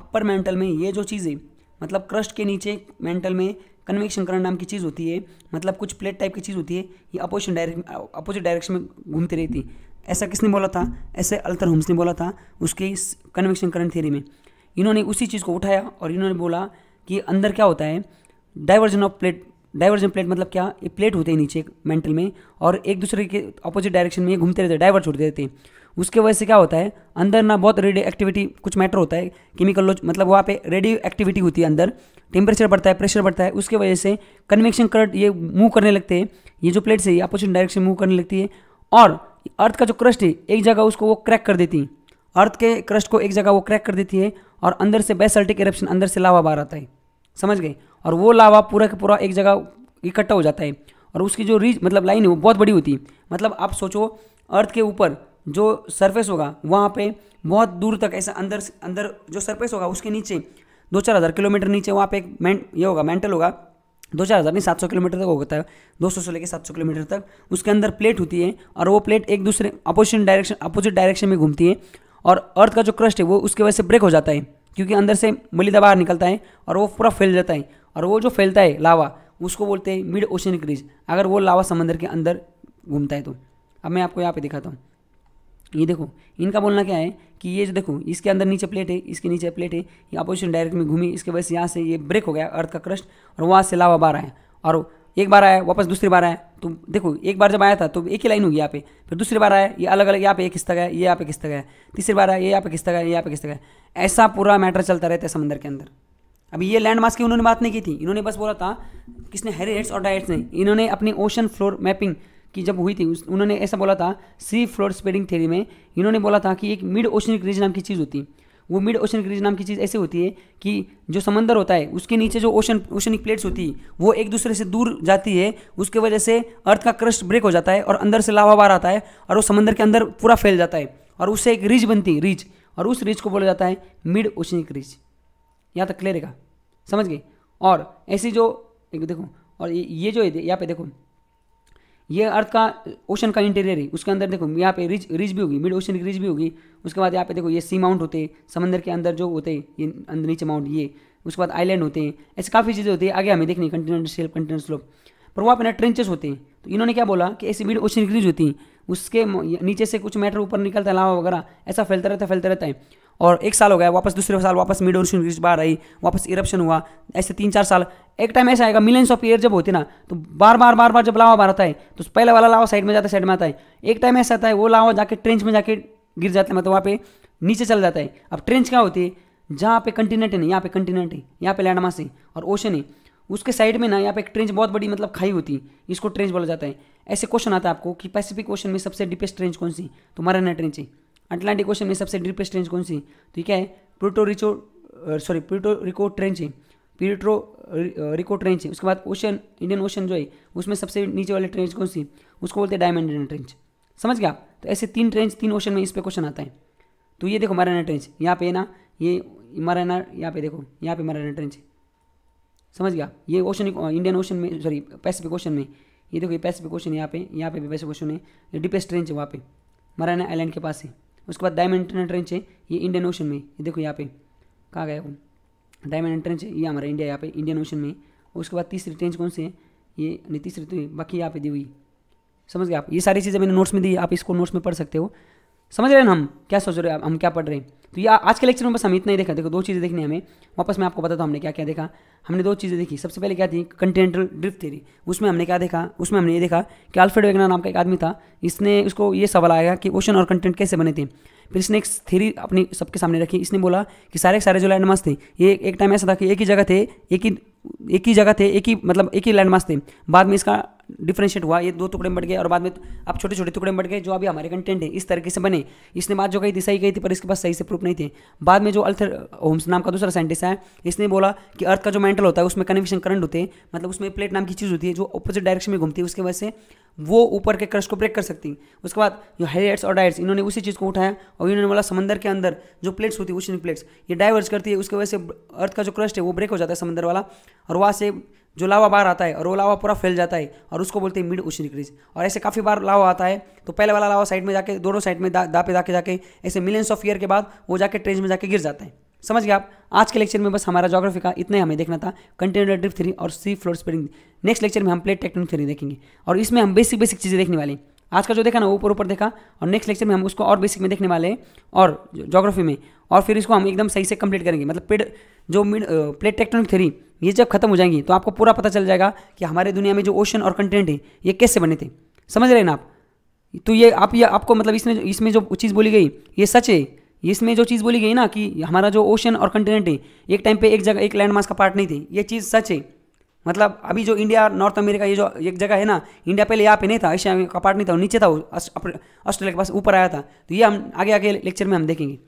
S1: अपर मेंटल में ये जो चीज़ें मतलब क्रस्ट के नीचे मेंटल में कन्वेक्शन करंट नाम की चीज़ होती है मतलब कुछ प्लेट टाइप की चीज़ होती है ये अपोजिट डायरेक्शन अपोजिट डायरेक्शन में घूमती रहती ऐसा किसने बोला था ऐसे अल्थर होम्स ने बोला था उसके कन्वेक्शन करंट थियरी में इन्होंने उसी चीज़ को उठाया और इन्होंने बोला कि अंदर क्या होता है divergence of plate divergence plate मतलब क्या ये प्लेट होते हैं नीचे मेंटल में और एक दूसरे के अपोजिट डायरेक्शन में ये घूमते रहते हैं डाइवर्ट छोड़ते रहते हैं उसके वजह से क्या होता है अंदर ना बहुत रेडियो एक्टिविटी कुछ मैटर होता है केमिकल लॉज मतलब वहाँ पे रेडियो एक्टिविटी होती है अंदर टेम्परेचर बढ़ता है प्रेशर बढ़ता है उसके वजह से कन्वेक्शन करंट ये मूव करने लगते हैं ये जो प्लेट्स है ये अपोजिट डायरेक्शन मूव करने लगती है और अर्थ का जो क्रस्ट है एक जगह उसको वो क्रैक कर देती है अर्थ के क्रस्ट को एक जगह वो क्रैक कर देती है और अंदर से बेसल्टिक इरप्शन अंदर से लावा बाहर आता है समझ गए और वो लावा पूरा का पूरा एक जगह इकट्ठा हो जाता है और उसकी जो रीच मतलब लाइन है वो बहुत बड़ी होती है मतलब आप सोचो अर्थ के ऊपर जो सरफेस होगा वहाँ पे बहुत दूर तक ऐसा अंदर अंदर जो सरफेस होगा उसके नीचे दो चार हज़ार किलोमीटर नीचे वहाँ पे एक मैं ये होगा मेंटल होगा दो चार हज़ार नहीं सात सौ किलोमीटर तक होता है दो सौ से लेकर सात सौ किलोमीटर तक उसके अंदर प्लेट होती है और वो प्लेट एक दूसरे अपोजिट डायरेक्शन अपोजिट डायरेक्शन में घूमती है और अर्थ का जो क्रस्ट है वो उसकी वजह से ब्रेक हो जाता है क्योंकि अंदर से मलिदा बाहर निकलता है और वो पूरा फैल जाता है और वो जो फैलता है लावा उसको बोलते हैं मिड ओशन क्रीज अगर वो लावा समंदर के अंदर घूमता है तो अब मैं आपको यहाँ पे दिखाता हूँ ये देखो इनका बोलना क्या है कि ये जो देखो इसके अंदर नीचे प्लेट है इसके नीचे प्लेट है ये अपोजिशन डायरेक्ट में घूमी इसके वजह से यहाँ से ये ब्रेक हो गया अर्थ का क्रस्ट और वहाँ से लावा बार आया और एक बार आया वापस दूसरी बार आया तो देखो एक बार जब आया था तो एक ही लाइन होगी यहाँ पे फिर दूसरी बार आया ये अलग अलग यहाँ पे एक हिस्सा गया ये यहाँ पे किस्ता गया तीसरी बार आया ये यहाँ पे किस्ता गया ये यहाँ पे किस्ता गया ऐसा पूरा मैटर चलता रहता है समंदर के अंदर अभी ये लैंड मार्क्स की उन्होंने बात नहीं की थी इन्होंने बस बोला था किसने हेरिएट्स और डायट्स नहीं इन्होंने अपनी ओशन फ्लोर मैपिंग की जब हुई थी उस उन्होंने ऐसा बोला था सी फ्लोर स्पेडिंग थ्योरी में इन्होंने बोला था कि एक मिड ओशनिक रीज नाम की चीज़ होती वो मिड ओशन रीज नाम की चीज़ ऐसी होती है कि जो समंदर होता है उसके नीचे जो ओशन ओशनिक प्लेट्स होती है वो एक दूसरे से दूर जाती है उसके वजह से अर्थ का क्रस्ट ब्रेक हो जाता है और अंदर से लावा बार आता है और वो समंदर के अंदर पूरा फैल जाता है और उससे एक रिज बनती है रिज और उस रिज को बोला जाता है मिड ओशनिक रिज यहाँ तक क्लियर रहेगा समझ गए और ऐसी जो देखो और ये जो यहाँ पे देखो ये अर्थ का ओशन का इंटीरियर है उसके अंदर देखो यहाँ पे रिज रिज भी होगी मिड ओशन की रिज भी होगी उसके बाद यहाँ पे देखो ये सी माउंट होते हैं समंदर के अंदर जो होते हैं ये अंदर नीचे माउंट ये उसके बाद आइलैंड होते हैं ऐसे काफ़ी चीज़ें होती है आगे हमें देखनी कंटिनेंटल शेल्फ कंटिनेंटल स्लोप पर वहाँ पे ना ट्रेंचेस होते हैं तो इन्होंने क्या बोला कि ऐसी मिड ओशन की रिज होती है उसके नीचे से कुछ मैटर ऊपर निकलता है लावा वगैरह ऐसा फैलता रहता फैलता रहता है और एक साल हो गया वापस दूसरे साल वापस मिड ओशन रिज बार आई वापस इरप्शन हुआ ऐसे तीन चार साल एक टाइम ऐसा आएगा मिलियंस ऑफ ईयर जब होती ना तो बार बार बार बार जब लावा बार आता है तो पहले वाला लावा साइड में जाता है साइड में आता है एक टाइम ऐसा आता है वो लावा जाके ट्रेंच में जाके गिर जाता है मतलब वहाँ पे नीचे चल जाता है अब ट्रेंच क्या होती है जहाँ पे कंटिनेंट है ना यहाँ पे कंटिनेंट है यहाँ पे लैंडमास है और ओशन है उसके साइड में ना यहाँ पे एक ट्रेंच बहुत बड़ी मतलब खाई होती है इसको ट्रेंच बोला जाता है ऐसे क्वेश्चन आता है आपको कि पैसिफिक ओशन में सबसे डीपेस्ट ट्रेंच कौन सी तो मरना ट्रेंच है अटलांटिक ओशन में सबसे डीपेस्ट ट्रेंच कौन सी तो ये क्या है Puerto Rico sorry Puerto Rico trench है प्यूटो रिको ट्रेंच है उसके बाद ओशन इंडियन ओशन जो है उसमें सबसे नीचे वाली ट्रेंच कौन सी उसको बोलते हैं डायमंड ट्रेंच समझ गया तो ऐसे तीन ट्रेंच तीन ओशन में इस पर क्वेश्चन आता है तो ये देखो माराना ट्रेंच यहाँ पे ना ये माराना यहाँ पे देखो यहाँ पे माराना ट्रेंच है समझ गया ये ओशन इंडियन ओशन में सॉरी पैसिफिक ओशन में ये देखो ये पैसिफिक ओशन यहाँ पे यहाँ पे भी पैसिफिक ओशन है ये डीपेस्ट ट्रेंच है वहाँ पे मराना आइलैंड के पास है उसके बाद डायमंड ट्रेंच है ये इंडियन ओशन में ये देखो यहाँ पे कहाँ गया वो डायमंड ट्रेंच ये हमारा इंडिया यहाँ पे इंडियन ओशन में उसके बाद तीसरी ट्रेंच कौन सी है ये नहीं तीसरी तो बाकी यहाँ पे दी हुई समझ गए आप ये सारी चीज़ें मैंने नोट्स में दी आप इसको नोट्स में पढ़ सकते हो समझ रहे हैं हम क्या सोच रहे हैं हम क्या पढ़ रहे हैं तो ये आज के लेक्चर में बस हम इतना ही देखा देखो दो चीज़ें देखने हमें वापस मैं आपको बताता हूँ हमने क्या क्या देखा हमने दो चीज़ें देखी सबसे पहले क्या थी कंटिनेंटल ड्रिफ्ट थ्योरी उसमें हमने क्या देखा उसमें हमने ये देखा कि अल्फ्रेड वेगनर नाम का एक आदमी था इसने उसको ये सवाल आया कि ओशन और कंटेंट कैसे बने थे फिर इसने एक थ्योरी अपनी सबके सामने रखी इसने बोला कि सारे सारे जो लैंडमार्क थे ये एक टाइम ऐसा था कि एक ही जगह थे एक ही एक ही जगह थे एक ही मतलब एक ही लैंडमार्क थे बाद में इसका डिफ्रेंशिएट हुआ ये दो टुकड़े बढ़ गए और बाद में अब छोटे छोटे टुकड़े बढ़ गए जो अभी हमारे कंटेंट है इस तरीके से बने इसने बात जो कही थी सही कही थी पर इसके पास सही से प्रूफ नहीं थे बाद में जो अर्थ होम्स नाम का दूसरा साइंटिस्ट है इसने बोला कि अर्थ का जो मेंटल होता है उसमें कन्विशन करंट होते हैं मतलब उसमें प्लेट नाम की चीज़ होती है जो अपोजिट डायरेक्शन में घूमती है उसकी वजह से वो ऊपर के क्रश को ब्रेक कर सकती उसके बाद जो हेडेट्स और डायट्स इन्होंने उसी चीज़ को उठाया और इन्होंने बोला समंदर के अंदर जो प्लेट्स होती है उसी प्लेट्स ये डाइवर्स करती है उसकी वजह से अर्थ का जो क्रस्ट है वो ब्रेक हो जाता है समंदर वाला और वहाँ से जो लावा बाहर आता है और वो लावा पूरा फैल जाता है और उसको बोलते हैं मिड उष्ण क्रीज और ऐसे काफ़ी बार लावा आता है तो पहले वाला लावा साइड में जाके दोनों साइड में दा, दापे दाके जाके ऐसे मिलियंस ऑफ ईयर के बाद वो जाके ट्रेंज में जाके गिर जाता है समझ गया आप आज के लेक्चर में बस हमारा जोग्राफी का इतना ही हमें देखना था कंटेनर ड्रिप थ्री और sea floor spring next lecture में हम प्लेट टेक्निक थ्री देखेंगे और इसमें हम बेसिक बेसिक चीज़ें देखने वाले आज का जो देखा ना ऊपर ऊपर देखा और नेक्स्ट लेक्चर में हम उसको और बेसिक में देखने वाले हैं और जोग्राफी में और फिर इसको हम एकदम सही से कंप्लीट करेंगे मतलब पेड जो मिड प्लेट टेक्टोनिक थ्री ये जब खत्म हो जाएंगी तो आपको पूरा पता चल जाएगा कि हमारे दुनिया में जो ओशन और कंटेंट है ये कैसे बने थे समझ रहे हैं ना आप तो ये आप ये आपको मतलब इसमें इसमें जो चीज़ बोली गई ये सच है इसमें जो चीज़ बोली गई ना कि हमारा जो ओशन और कंटिनेंट है एक टाइम पे एक जगह एक लैंडमार्क का पार्ट नहीं थे ये चीज़ सच है मतलब अभी जो इंडिया नॉर्थ अमेरिका ये जो एक जगह है ना इंडिया पहले यहाँ पे नहीं था एशिया का पार्ट नहीं था नीचे था ऑस्ट्रेलिया के पास ऊपर आया था तो ये हम आगे आगे लेक्चर में हम देखेंगे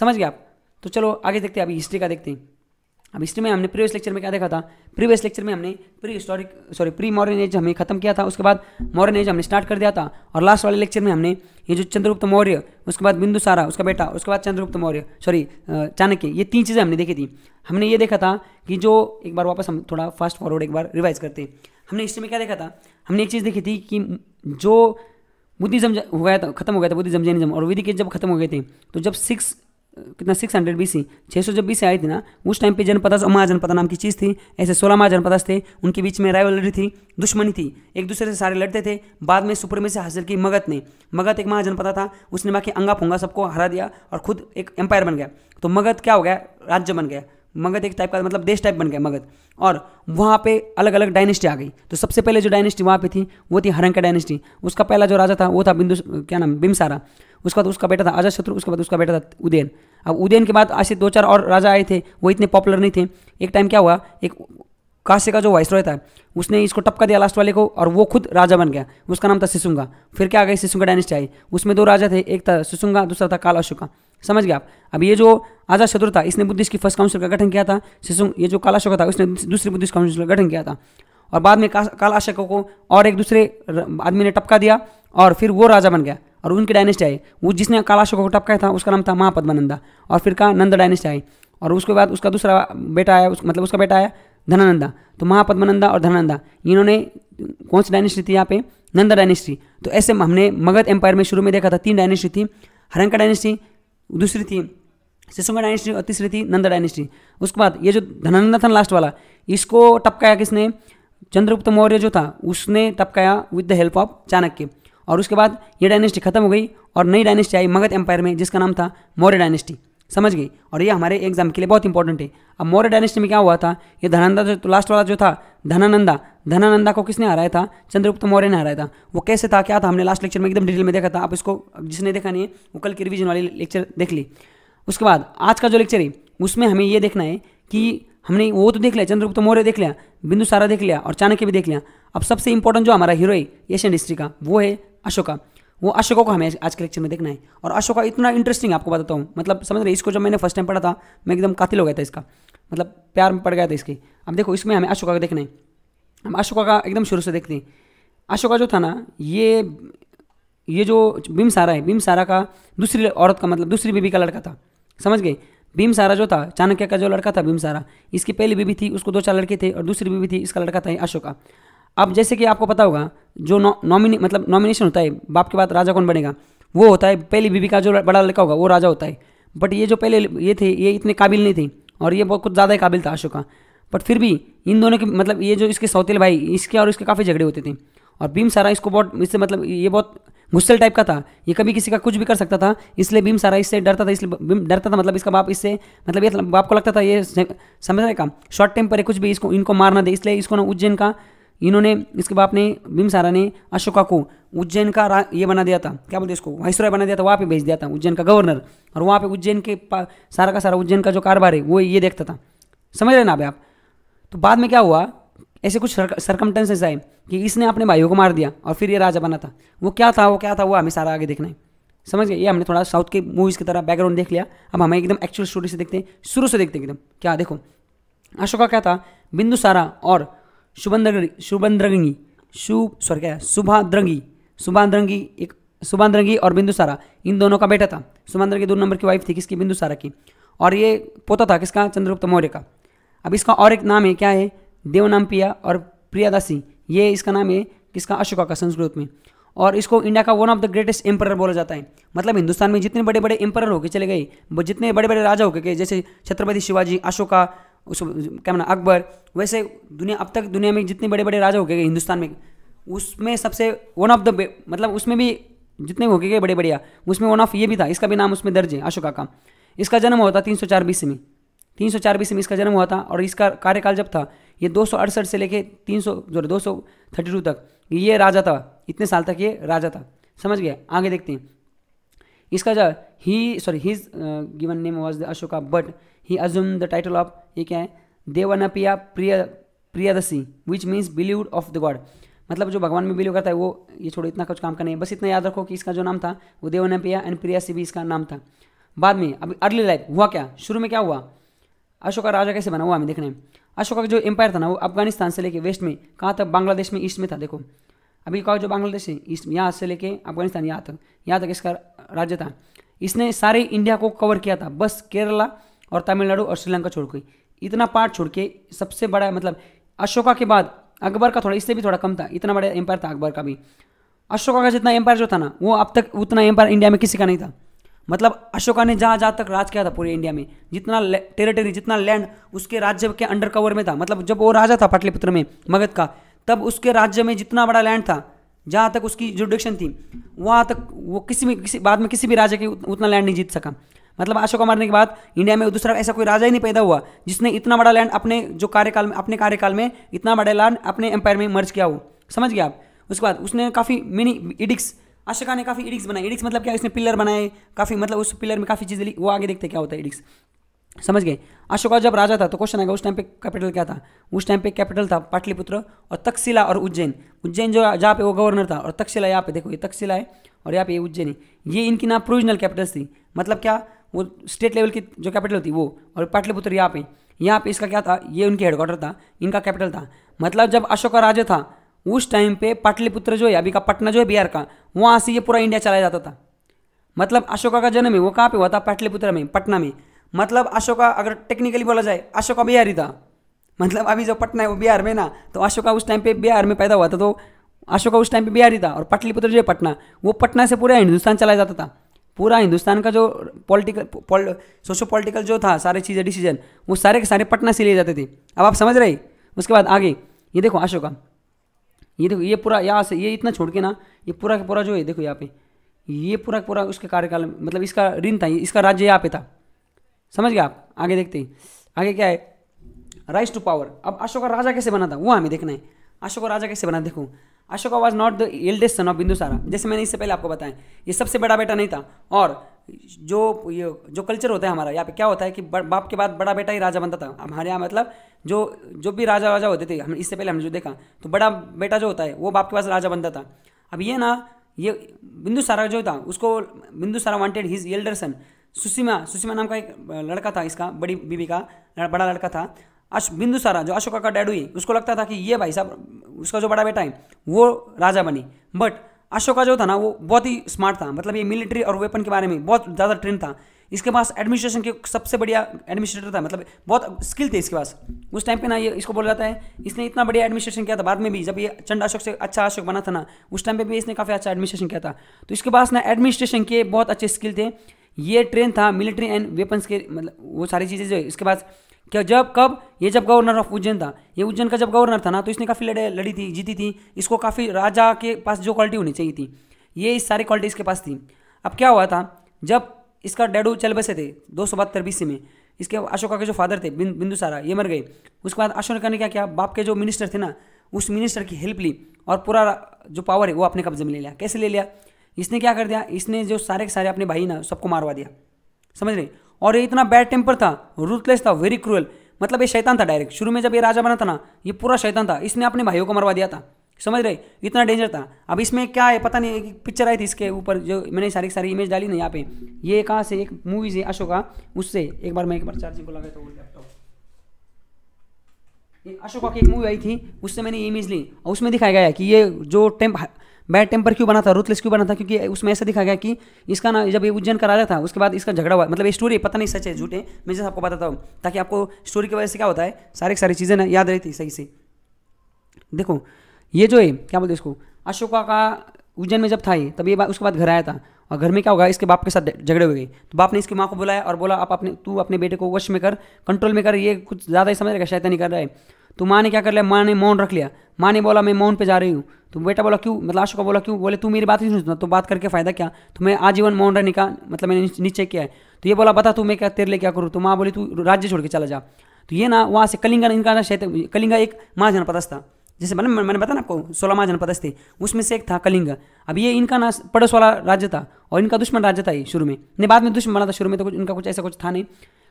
S1: समझ गए आप तो चलो आगे देखते हैं अभी हिस्ट्री का देखते हैं अब हिस्ट्री में हमने प्रीवियस लेक्चर में क्या देखा था प्रीवियस लेक्चर में हमने prehistoric sorry premodern age हमें खत्म किया था उसके बाद मॉडर्न एज हमने स्टार्ट कर दिया था और लास्ट वाले लेक्चर में हमने ये जो चंद्रगुप्त मौर्य उसके बाद बिंदुसारा उसका बेटा उसके बाद चंद्रगुप्त मौर्य सॉरी चाणक्य ये तीन चीज़ें हमने देखी थी हमने ये देखा था कि जो एक बार वापस हम थोड़ा फास्ट फॉरवर्ड एक बार रिवाइज करते हमने हिस्ट्री में क्या देखा था हमने एक चीज़ देखी थी कि जो बुद्धिज़्म हो गया था खत्म हो गया था बुद्धिज़्म जैनिज्म और विधि के जब खत्म हो गए थे तो जब सिक्स कितना सिक्स हंड्रेड बी सी छः सौ जब बी सी आई थी ना उस टाइम पे जनपद और नाम की चीज़ थी ऐसे सोलह महाजनपदास थे उनके बीच में राइवलरी थी दुश्मनी थी एक दूसरे से सारे लड़ते थे बाद में से हासिल की मगध ने मगध एक महाजनपद था उसने बाकी अंगा पोंगा सबको हरा दिया और खुद एक एम्पायर बन गया तो मगध क्या हो गया राज्य बन गया मगध एक टाइप का मतलब देश टाइप बन गया मगध और वहाँ पे अलग अलग डायनेस्टी आ गई तो सबसे पहले जो डायनेस्टी वहाँ पे थी वो थी हरंका डायनेस्टी उसका पहला जो राजा था वो था बिंदु क्या नाम बिमसारा उसके बाद उसका बेटा था अजय शत्रु उसके बाद उसका बेटा था उदयन अब उदयन के बाद ऐसे दो चार और राजा आए थे वो इतने पॉपुलर नहीं थे एक टाइम क्या हुआ एक काश्य का जो वाइस रॉय था उसने इसको टपका दिया लास्ट वाले को और वो खुद राजा बन गया उसका नाम था सिसुंगा फिर क्या आ गई सिसुंगा डायनेस्टी आई उसमें दो राजा थे एक था सिसुंगा दूसरा था काल अशोका समझ गया आप अब ये जो आजा शत्रु था इसने बुद्धिस्ट की फर्स्ट काउंसिल का गठन किया था सिसुंग ये जो काला अशोका था उसने दूसरी बुद्धिस्ट काउंसिल का गठन किया था और बाद में काल अशोका को और एक दूसरे आदमी ने टपका दिया और फिर वो राजा बन गया और उनकी डायनेस्टी आई वो जिसने काला शोक को टपकाया था उसका नाम था महापद्मानंदा और फिर कहा नंद डायनेस्टी आई और उसके बाद उसका दूसरा बेटा आया उस, मतलब उसका बेटा आया धनानंदा तो महापद्मानंदा और धनानंदा इन्होंने कौन सी डायनेस्टी थी यहाँ पे नंदा डायनेस्टी तो ऐसे हमने मगध एम्पायर में शुरू में देखा था तीन डायनेस्टी थी हरंका डायनेस्टी दूसरी थी सिसुंगा डायनेस्टी और तीसरी थी नंदा डायनेस्टी उसके बाद ये जो धनानंदा था लास्ट वाला इसको टपकाया किसने चंद्रगुप्त मौर्य जो था उसने टपकाया with the help of Chanakya और उसके बाद ये डायनेस्टी खत्म हो गई और नई डायनेस्टी आई मगध एम्पायर में जिसका नाम था मौर्य डायनेस्टी समझ गई और ये हमारे एग्जाम के लिए बहुत इंपॉर्टेंट है अब मौर्य डायनेस्टी में क्या हुआ था ये धनानंदा जो तो लास्ट वाला जो था धनानंदा धनानंदा को किसने हराया था चंद्रगुप्त मौर्य ने हराया था वो कैसे था क्या था हमने लास्ट लेक्चर में एकदम डिटेल में देखा था आप इसको जिसने देखा नहीं है वो कल की रिविजन वाली लेक्चर देख ली उसके बाद आज का जो लेक्चर है उसमें हमें ये देखना है कि हमने वो तो देख लिया चंद्रगुप्त मौर्य देख लिया बिंदु सारा देख लिया और चाणक्य भी देख लिया अब सबसे इंपॉर्टेंट जो हमारा हीरो है एशियन हिस्ट्री का वो है अशोका वो अशोका को हमें आज के लेक्चर में देखना है और अशोका इतना इंटरेस्टिंग आपको बताता हूँ मतलब समझ रहे इसको जब मैंने फर्स्ट टाइम पढ़ा था मैं एकदम कातिल हो गया था इसका मतलब प्यार में पड़ गया था इसके अब देखो इसमें हमें अशोका को देखना है हम अशोका का एकदम शुरू से देखते हैं अशोका जो था ना ये ये जो भीम सारा है भीम सारा का दूसरी औरत का मतलब दूसरी बीबी का लड़का था समझ गए भीम सारा जो था चाणक्य का जो लड़का था भीम सारा इसकी पहली बीबी थी उसको दो चार लड़के थे और दूसरी बीबी थी इसका लड़का था अशोका अब जैसे कि आपको पता होगा जो नॉमिने नौ, मतलब नॉमिनेशन होता है बाप के बाद राजा कौन बनेगा वो होता है पहली बीबी का जो बड़ा लड़का होगा वो राजा होता है बट ये जो पहले ये थे ये इतने काबिल नहीं थे और ये बहुत कुछ ज़्यादा ही काबिल था अशोका बट फिर भी इन दोनों के मतलब ये जो इसके सौतेल भाई इसके और इसके काफ़ी झगड़े होते थे और भीम सारा इसको बहुत इससे मतलब ये बहुत गुस्सेल टाइप का था ये कभी किसी का कुछ भी कर सकता था इसलिए भीम सारा इससे डरता था इसलिए भीम डरता था मतलब इसका बाप इससे मतलब ये बाप को लगता था ये समझ रहे का शॉर्ट टेम्पर है कुछ भी इसको इनको मारना दे इसलिए इसको ना उज्जैन का इन्होंने इसके बाप ने सारा ने अशोका को उज्जैन का ये बना दिया था क्या बोलते इसको वाइसराय बना दिया था वहाँ पे भेज दिया था उज्जैन का गवर्नर और वहाँ पे उज्जैन के सारा का सारा उज्जैन का जो कारोबार है वो ये देखता था समझ रहे ना अभी आप तो बाद में क्या हुआ ऐसे कुछ सरकमटेंसेस आए कि इसने अपने भाइयों को मार दिया और फिर ये राजा बना था वो क्या था वो क्या था वो हमें सारा आगे देखना है समझ गए ये हमने थोड़ा साउथ के मूवीज़ की तरह बैकग्राउंड देख लिया अब हमें एकदम एक्चुअल स्टोरी से देखते हैं शुरू से देखते हैं एकदम क्या देखो अशोका क्या था बिंदु सारा और शुभंद्रंगी शुभंद्रंगी शुभ सॉरी क्या है शुभाद्रंगी शुभाद्रंगी एक शुभाद्रंगी और बिंदुसारा इन दोनों का बेटा था शुभाद्रंगी दो नंबर की वाइफ थी किसकी बिंदुसारा की और ये पोता था किसका चंद्रगुप्त मौर्य का अब इसका और एक नाम है क्या है देवनाम पिया और प्रियादासी ये इसका नाम है किसका अशोका का संस्कृत में और इसको इंडिया का one of the greatest emperor बोला जाता है मतलब हिंदुस्तान में जितने बड़े बड़े एम्परर होकर चले गए जितने बड़े बड़े राजा होके गए जैसे छत्रपति शिवाजी अशोका उस क्या माना अकबर वैसे दुनिया अब तक दुनिया में जितने बड़े बड़े राजा हो गए हिंदुस्तान में उसमें सबसे वन ऑफ द मतलब उसमें भी जितने हो गए बड़े बढ़िया उसमें वन ऑफ ये भी था इसका भी नाम उसमें दर्ज है अशोका का इसका जन्म हुआ था तीन सौ चार बीस में तीन सौ चार बीस में इसका जन्म हुआ था और इसका कार्यकाल जब था ये दो सौ अड़सठ से लेके तीन सौ जो दो सौ थर्टी टू तक ये राजा था इतने साल तक ये राजा था समझ गया आगे देखते हैं इसका जो ही sorry his given name was the Ashoka but he assume the title of ये क्या है पिया प्रिय Priyadarshi which means believe of the god मतलब जो भगवान में बिलीव करता है वो ये छोड़ो इतना कुछ काम करने बस इतना याद रखो कि इसका जो नाम था वो पिया एंड प्रियासी भी इसका नाम था बाद में अभी अर्ली लाइफ हुआ क्या शुरू में क्या हुआ अशोक का राजा कैसे बना हुआ हमें देखना है का जो एम्पायर था ना वो अफगानिस्तान से लेके वेस्ट में कहाँ तक बांग्लादेश में ईस्ट में था देखो अभी कहा जो बांग्लादेश है ईस्ट यहाँ से लेके अफगानिस्तान यहाँ तक यहाँ तक इसका राज्य था इसने सारे इंडिया को कवर किया था बस केरला और तमिलनाडु और श्रीलंका छोड़ के इतना पार्ट छोड़ के सबसे बड़ा मतलब अशोका के बाद अकबर का थोड़ा इससे भी थोड़ा कम था इतना बड़ा एम्पायर था अकबर का भी अशोका का जितना एम्पायर जो था ना वो अब तक उतना एम्पायर इंडिया में किसी का नहीं था मतलब अशोका ने जहाँ जहाँ तक राज किया था पूरे इंडिया में जितना टेरिटरी जितना लैंड उसके राज्य के अंडर कवर में था मतलब जब वो राजा था पाटलिपुत्र में मगध का तब उसके राज्य में जितना बड़ा लैंड था जहाँ तक उसकी जुडिक्शन थी वहाँ तक वो किसी भी किसी बाद में किसी भी राज्य के उतना लैंड नहीं जीत सका मतलब अशोक मारने के बाद इंडिया में दूसरा ऐसा कोई राजा ही नहीं पैदा हुआ जिसने इतना बड़ा लैंड अपने जो कार्यकाल में अपने कार्यकाल में इतना बड़ा लैंड अपने एम्पायर में मर्ज किया हो समझ गया आप उसके बाद उसने काफ़ी मिनी इडिक्स अशोका ने काफ़ी इडिक्स बनाए इडिक्स मतलब क्या उसने पिलर बनाए काफ़ी मतलब उस पिलर में काफ़ी चीज़ें वो आगे देखते क्या होता है इडिक्स समझ गए अशोका जब राजा था तो क्वेश्चन आएगा उस टाइम पे कैपिटल क्या था उस टाइम पे कैपिटल था पाटलिपुत्र और तकशिला और उज्जैन उज्जैन जो जहाँ पे वो गवर्नर था और तकशिला यहाँ पे देखो ये तकशिला है और यहाँ पे ये उज्जैन है ये इनकी ना प्रोविजनल कैपिटल्स थी मतलब क्या वो स्टेट लेवल की जो कैपिटल थी वो और पाटलिपुत्र यहाँ पे यहाँ पे इसका क्या था ये उनके हेडक्वार्टर था इनका कैपिटल था मतलब जब अशोक का राजा था उस टाइम पे पाटलिपुत्र जो है अभी का पटना जो है बिहार का वहाँ से ये पूरा इंडिया चलाया जाता था मतलब अशोका का जन्म है वो कहाँ पे हुआ था पाटलिपुत्र में पटना में मतलब अशोका अगर टेक्निकली बोला जाए अशोका बिहारी था मतलब अभी जो पटना है वो बिहार में ना तो अशोका उस टाइम पे बिहार में पैदा हुआ था तो अशोका उस टाइम पे बिहारी था और पाटलिपुत्र जो है पटना वो पटना से पूरा हिंदुस्तान चलाया जाता था पूरा हिंदुस्तान का जो पॉलिटिकल पॉल, सोशो पॉलिटिकल जो था सारे चीज़ें डिसीजन वो सारे के सारे पटना से लिए जाते थे अब आप समझ रहे उसके बाद आगे ये देखो अशोका ये देखो ये पूरा यहाँ से ये इतना छोड़ के ना ये पूरा का पूरा जो है देखो यहाँ पे ये पूरा पूरा उसके कार्यकाल मतलब इसका ऋण था इसका राज्य यहाँ पे था समझ गया आप आगे देखते हैं आगे क्या है राइस टू पावर अब अशोका राजा कैसे बना था वो हमें देखना है अशोका राजा कैसे बना देखो Ashoka was not the eldest son of Bindusara जैसे मैंने इससे पहले आपको बताया ये सबसे बड़ा बेटा नहीं था और जो ये जो कल्चर होता है हमारा यहाँ पे क्या होता है कि बाप के बाद बड़ा बेटा ही राजा बनता था हमारे यहाँ मतलब जो जो भी राजा राजा होते थे हम इससे पहले हमने जो देखा तो बड़ा बेटा जो होता है वो बाप के पास राजा बनता था अब ये ना ये बिंदुसारा जो था उसको Bindusara wanted his elder son Sushima Sushima नाम का एक लड़का था इसका बड़ी बीबी का बड़ा लड़का था अश बिंदुसारा जो अशोका का डैड हुई उसको लगता था कि ये भाई साहब उसका जो बड़ा बेटा है वो राजा बनी बट अशोका जो था ना वो बहुत ही स्मार्ट था मतलब ये मिलिट्री और वेपन के बारे में बहुत ज़्यादा ट्रेन था इसके पास एडमिनिस्ट्रेशन के सबसे बढ़िया एडमिनिस्ट्रेटर था मतलब बहुत स्किल थे इसके पास उस टाइम पे ना ये इसको बोला जाता है इसने इतना बढ़िया एडमिनिस्ट्रेशन किया था बाद में भी जब ये चंड अशोक से अच्छा अशोक बना था ना उस टाइम पे भी इसने काफ़ी अच्छा एडमिनिस्ट्रेशन किया था तो इसके पास ना एडमिनिस्ट्रेशन के बहुत अच्छे स्किल थे ये ट्रेन था मिलिट्री एंड वेपन्स के मतलब वो सारी चीज़ें जो इसके पास क्या जब कब ये जब गवर्नर ऑफ उज्जैन था ये उज्जैन का जब गवर्नर था ना तो इसने काफ़ी लड़े लड़ी थी जीती थी इसको काफ़ी राजा के पास जो क्वालिटी होनी चाहिए थी ये इस सारी क्वालिटी इसके पास थी अब क्या हुआ था जब इसका डैडू चल बसे थे दो सौ बहत्तर बीस में इसके अशोका के जो फादर थे बिन, बिंदुसारा ये मर गए उसके बाद अशोका ने क्या किया बाप के जो मिनिस्टर थे ना उस मिनिस्टर की हेल्प ली और पूरा जो पावर है वो अपने कब्जे में ले लिया कैसे ले लिया इसने क्या कर दिया इसने जो सारे के सारे अपने भाई ना सबको मारवा दिया समझ रहे और ये इतना बैड टेम्पर था रूथलेस था वेरी क्रूअल मतलब ये शैतान था डायरेक्ट शुरू में जब ये राजा बना था ना ये पूरा शैतान था इसने अपने भाइयों को मरवा दिया था समझ रहे इतना डेंजर था अब इसमें क्या है पता नहीं एक पिक्चर आई थी इसके ऊपर जो मैंने सारी सारी इमेज डाली ना यहाँ पे ये कहाँ से एक मूवीज है अशोका उससे एक बार मैं एक बार चार्जिंग को लगाया तो लैपटॉप अशोका की एक मूवी आई थी उससे मैंने इमेज ली और उसमें दिखाया गया कि ये जो टेम्प बैड टेम्पर क्यों बना था रूथलेस क्यों बना था क्योंकि उसमें ऐसा दिखा गया कि इसका ना जब ये उज्जैन का राजा था उसके बाद इसका झगड़ा हुआ मतलब ये स्टोरी पता नहीं सच है झूठे मैं जैसे आपको बताता हूँ ताकि आपको स्टोरी की वजह से क्या होता है सारी सारी चीज़ें ना याद रहती सही से देखो ये जो है क्या बोलते इसको अशोका का उज्जैन में जब था ये तब ये उसके बाद घर आया था और घर में क्या होगा इसके बाप के साथ झगड़े हो गए तो बाप ने इसकी माँ को बुलाया और बोला आप अपने तू अपने बेटे को वश में कर कंट्रोल में कर ये कुछ ज़्यादा ही समझ रहेगा शायद नहीं कर रहा है तो माँ ने क्या कर लिया माँ ने मौन रख लिया माँ ने बोला मैं मौन पे जा रही हूँ तो बेटा बोला क्यों मतलब आशु का बोला क्यों बोले तू मेरी बात नहीं सुनता तो बात करके फ़ायदा क्या तो मैं आजीवन मौन रहने का मतलब मैंने नीचे किया है तो ये बोला बता तू मैं क्या तेरे लिए क्या करूँ तो माँ बोली तू राज्य छोड़ के चला जा तो ये ना वहाँ से कलिंगा इनका ना शैत कलिंगा एक महाजनपदस्थ था जैसे मैंने मैंने बताया ना आपको सोलामा जनपद थे उसमें से एक था कलिंग अब ये इनका ना पड़ोस वाला राज्य था और इनका दुश्मन राज्य था ये शुरू में नहीं बाद में दुश्मन बना था शुरू में तो कुछ इनका कुछ ऐसा कुछ था नहीं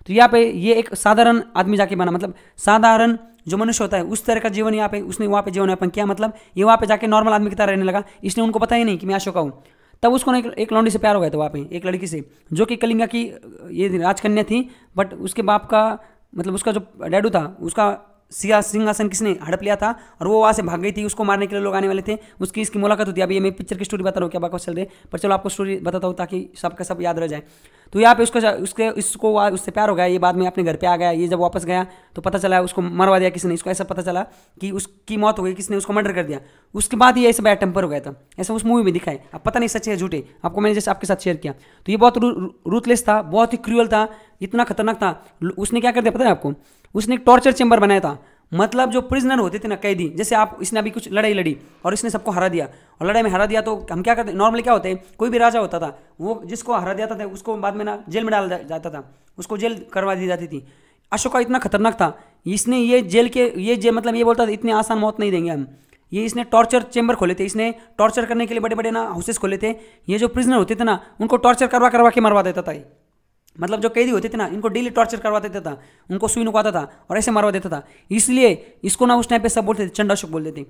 S1: तो यहाँ पे ये एक साधारण आदमी जाके बना मतलब साधारण जो मनुष्य होता है उस तरह का जीवन यहाँ पे उसने वहाँ पे जीवन यापन किया मतलब ये वहाँ पे जाके नॉर्मल आदमी की तरह रहने लगा इसने उनको पता ही नहीं कि मैं अशोका हूँ तब उसको ना एक, एक लौंडी से प्यार हो गया था वहाँ पे एक लड़की से जो कि कलिंगा की ये राजकन्या थी बट उसके बाप का मतलब उसका जो डैडू था उसका सिया सिंहासन किसने हड़प लिया था और वो वहाँ से भाग गई थी उसको मारने के लिए लोग आने वाले थे उसकी इसकी मुलाकात होती है अभी मैं पिक्चर की स्टोरी बता रहा हूँ क्या बात चल रही है पर चलो आपको स्टोरी बताता हूँ ताकि सबका सब याद रह जाए तो यहाँ पे उसका उसके इसको उससे प्यार हो गया ये बाद में अपने घर पे आ गया ये जब वापस गया तो पता चला उसको मरवा दिया किसने इसको ऐसा पता चला कि उसकी मौत हो गई किसने उसको मर्डर कर दिया उसके बाद ये ऐसे बैड टेम्पर हो गया था ऐसा उस मूवी में दिखाए अब पता नहीं सच्चे है झूठे आपको मैंने जैसे आपके साथ शेयर किया तो ये बहुत रूथलेस था बहुत ही क्रूअल था इतना खतरनाक था उसने क्या कर दिया पता है आपको उसने एक टॉर्चर चेम्बर बनाया था मतलब जो प्रिजनर होते थे ना कैदी जैसे आप इसने अभी कुछ लड़ाई लड़ी और इसने सबको हरा दिया और लड़ाई में हरा दिया तो हम क्या करते नॉर्मली क्या होते हैं कोई भी राजा होता था वो जिसको हरा दिया था उसको बाद में ना जेल में डाला जाता था उसको जेल करवा दी जाती थी अशोका इतना खतरनाक था इसने ये जेल के ये जे मतलब ये बोलता था इतनी आसान मौत नहीं देंगे हम ये इसने टॉर्चर चेम्बर खोले थे इसने टॉर्चर करने के लिए बड़े बड़े ना हाउसेस खोले थे ये जो प्रिजनर होते थे ना उनको टॉर्चर करवा करवा के मरवा देता था मतलब जो कैदी होते थे ना इनको डेली टॉर्चर करवा देता था उनको सुई नुकवाता था और ऐसे मारवा देता था इसलिए इसको ना उस टाइम पे सब बोलते थे चंड अशोक बोलते थे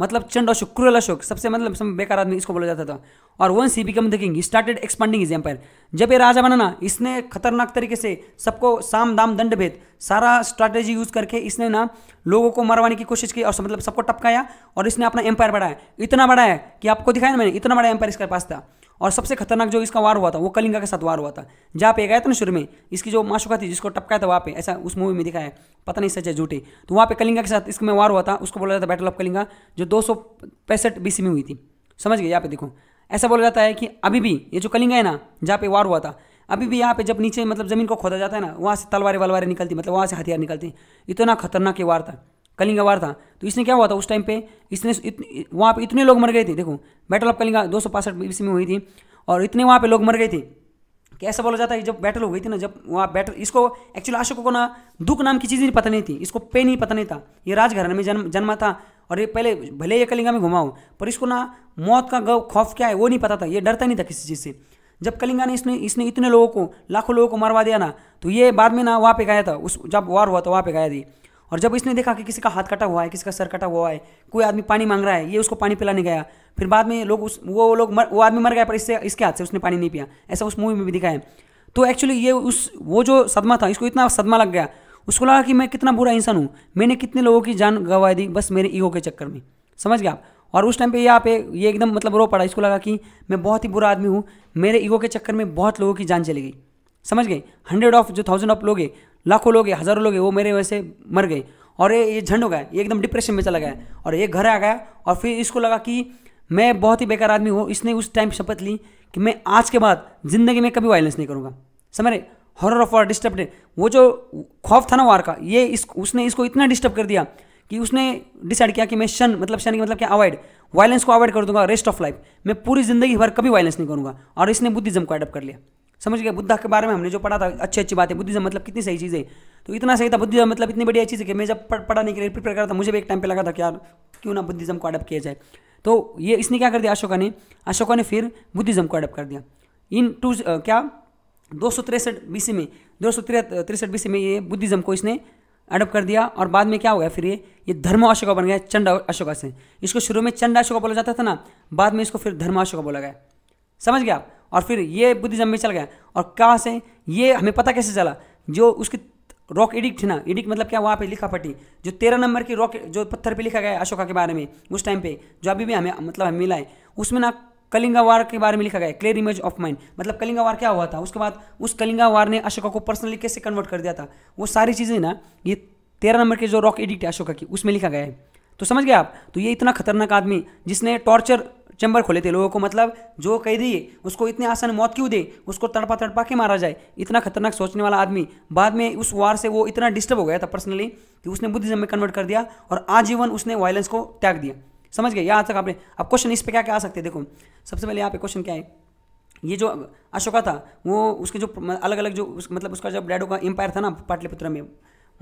S1: मतलब चंड अशोक क्रूरल अशोक सबसे मतलब सब बेकार आदमी इसको बोला जाता था और once become the king started expanding his empire जब ये राजा बना ना इसने खतरनाक तरीके से सबको साम दाम दंड भेद सारा स्ट्रैटेजी यूज करके इसने ना लोगों को मरवाने की कोशिश की और मतलब सबको टपकाया और इसने अपना एम्पायर बढ़ाया इतना बढ़ाया कि आपको दिखाया ना मैंने इतना बड़ा एम्पायर इसके पास था और सबसे खतरनाक जो इसका वार हुआ था वो कलिंगा के साथ वार हुआ था जहाँ पे गया था ना शुरू में इसकी जो माशुका थी जिसको टपकाया था वहाँ पे ऐसा उस मूवी में दिखाया है पता नहीं सच है झूठे तो वहाँ पे कलिंगा के साथ में वार हुआ था उसको बोला जाता है बैटल ऑफ कलिंगा जो दो सौ पैंसठ बीसी में हुई थी समझ गए यहाँ पे देखो ऐसा बोला जाता है कि अभी भी ये जो कलिंगा है ना जहाँ पे वार हुआ था अभी भी यहाँ पे जब नीचे मतलब ज़मीन को खोदा जाता है ना वहाँ से तलवारें वलवारें निकलती मतलब वहाँ से हथियार निकलते इतना खतरनाक ये वार था कलिंगा वार था तो इसने क्या हुआ था उस टाइम पे इसने वहाँ पे इतने लोग मर गए थे देखो बैटल ऑफ कलिंगा दो सौ ईस्वी में हुई थी और इतने वहाँ पे लोग मर गए थे ऐसा बोला जाता है जब बैटल हो गई थी ना जब वहाँ बैटल इसको एक्चुअली अशोक को ना दुख नाम की चीज़ नहीं पता नहीं थी इसको पे नहीं पता नहीं था ये राजघराने में जन्म जन्मा था और ये पहले भले ये कलिंगा में घुमा हो पर इसको ना मौत का गव खौफ क्या है वो नहीं पता था ये डरता नहीं था किसी चीज़ से जब कलिंगा ने इसने इसने इतने लोगों को लाखों लोगों को मरवा दिया ना तो ये बाद में ना वहाँ पे गया था उस जब वार हुआ था तो वहाँ पे गया थी और जब इसने देखा कि किसी का हाथ कटा हुआ है किसी का सर कटा हुआ है कोई आदमी पानी मांग रहा है ये उसको पानी पिलाने गया फिर बाद में लोग उस वो लोग मर, वो आदमी मर गया पर इससे इसके हाथ से उसने पानी नहीं पिया ऐसा उस मूवी में भी दिखाया तो एक्चुअली ये उस वो जो सदमा था इसको इतना सदमा लग गया उसको लगा कि मैं कितना बुरा इंसान हूँ मैंने कितने लोगों की जान गंवा दी बस मेरे ईगो के चक्कर में समझ गया आप और उस टाइम पे यहाँ पे ये एकदम मतलब रो पड़ा इसको लगा कि मैं बहुत ही बुरा आदमी हूँ मेरे ईगो के चक्कर में बहुत लोगों की जान चली गई समझ गए हंड्रेड ऑफ जो थाउजेंड ऑफ लोग हैं लाखों लोग है हज़ारों लोग है वो मेरे वजह से मर गए और ये ये झंड हो गया ये एकदम डिप्रेशन में चला गया और ये घर आ गया और फिर इसको लगा कि मैं बहुत ही बेकार आदमी हूँ इसने उस टाइम शपथ ली कि मैं आज के बाद ज़िंदगी में कभी वायलेंस नहीं करूँगा समझ रहे हॉरर ऑफ वार डिस्टर्ब वो जो खौफ था ना वार का ये इस उसने इसको इतना डिस्टर्ब कर दिया कि उसने डिसाइड किया कि मैं शन मतलब शन मतलब क्या अवॉइड वायलेंस को अवॉइड कर दूंगा रेस्ट ऑफ लाइफ मैं पूरी ज़िंदगी भर कभी वायलेंस नहीं करूंगा और इसने बुद्धिज्म को अडप्ट कर लिया समझ गया बुद्धा के बारे में हमने जो पढ़ा था अच्छी अच्छी बातें बुद्धिज्म मतलब कितनी सही चीज़ है तो इतना सही था बुद्धिज्म मतलब इतनी बढ़िया चीज़ है कि मैं जब पढ़ाने के लिए प्रिपेयर करता था मुझे भी एक टाइम पे लगा था कि यार क्यों ना बुद्धिज्म को अडप्ट किया जाए तो ये इसने क्या कर दिया अशोका ने अशोका ने फिर बुद्धिज्म को अडप्ट कर दिया इन टू क्या दो सौ तिरसठ बीसी में दो सौ तिरसठ बीसी में ये बुद्धिज्म को इसने अडप्ट कर दिया और बाद में क्या हो गया फिर ये ये धर्म अशोका बन गया चंड अशोका से इसको शुरू में चंड अशोका बोला जाता था ना बाद में इसको फिर धर्म अशोका बोला गया समझ गया आप और फिर ये बुद्धिज्म में चल गया और कहाँ से ये हमें पता कैसे चला जो उसकी रॉक एडिक्ट थी ना एडिक्ट मतलब क्या वहाँ पे लिखा पट्टी जो तेरह नंबर की रॉक जो पत्थर पे लिखा गया है अशोका के बारे में उस टाइम पे जो अभी भी हमें मतलब हमें मिला है उसमें ना कलिंगा वार के बारे में लिखा गया है क्लियर इमेज ऑफ माइंड मतलब कलिंगा वार क्या हुआ था उसके बाद उस कलिंगा वार ने अशोका को पर्सनली कैसे कन्वर्ट कर दिया था वो सारी चीज़ें ना ये तेरह नंबर के जो रॉक एडिक्ट है अशोका की उसमें लिखा गया है तो समझ गए आप तो ये इतना खतरनाक आदमी जिसने टॉर्चर चैम्बर खोले थे लोगों को मतलब जो कह दिए उसको इतने आसान मौत क्यों दे उसको तड़पा तड़पा के मारा जाए इतना खतरनाक सोचने वाला आदमी बाद में उस वार से वो इतना डिस्टर्ब हो गया था पर्सनली कि उसने बुद्धिज्म में कन्वर्ट कर दिया और आजीवन उसने वायलेंस को त्याग दिया समझ गए यहाँ तक आपने अब क्वेश्चन इस पर क्या क्या आ सकते हैं देखो सबसे पहले यहाँ पे क्वेश्चन क्या है ये जो अशोका था वो उसके जो अलग अलग जो उस, मतलब उसका जब डैडो का एम्पायर था ना पाटलिपुत्र में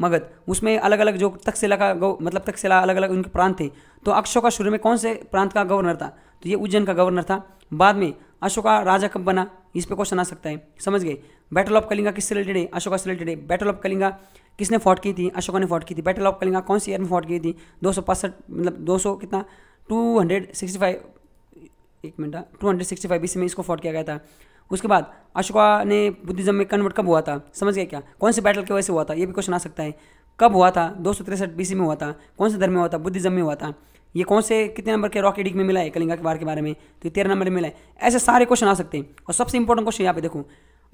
S1: मगध उसमें अलग अलग जो तकसेला का गौ मतलब तकसेला अलग अलग उनके प्रांत थे तो अक्षोका शुरू में कौन से प्रांत का गवर्नर था तो ये उज्जैन का गवर्नर था बाद में अशोका राजा कब बना इस पे क्वेश्चन आ सकता है समझ गए बैटल ऑफ कलिंगा किससे रिलेटेड है अशोका से रिलेटेड है बैटल ऑफ कलिंगा किसने फॉट की थी अशोका ने फॉट की थी बैटल ऑफ कलिंगा कौन सी ईयर में फॉट की थी दो मतलब दो कितना टू एक minute two hundred sixty five में इसको फॉट किया गया था उसके बाद अशोका ने बुद्धिज्म में कन्वर्ट कब हुआ था समझ गया क्या कौन से बैटल की वजह से हुआ था ये भी क्वेश्चन आ सकता है कब हुआ था दो सौ तिरसठ बीसी में हुआ था कौन से धर्म में हुआ था बुद्धिज्म में हुआ था ये कौन से कितने नंबर के रॉक एडिक में मिला है कलिंगा के बार के बारे में तो तेरह नंबर में मिला है ऐसे सारे क्वेश्चन आ सकते हैं और सबसे इंपॉर्टेंट क्वेश्चन यहाँ पे देखो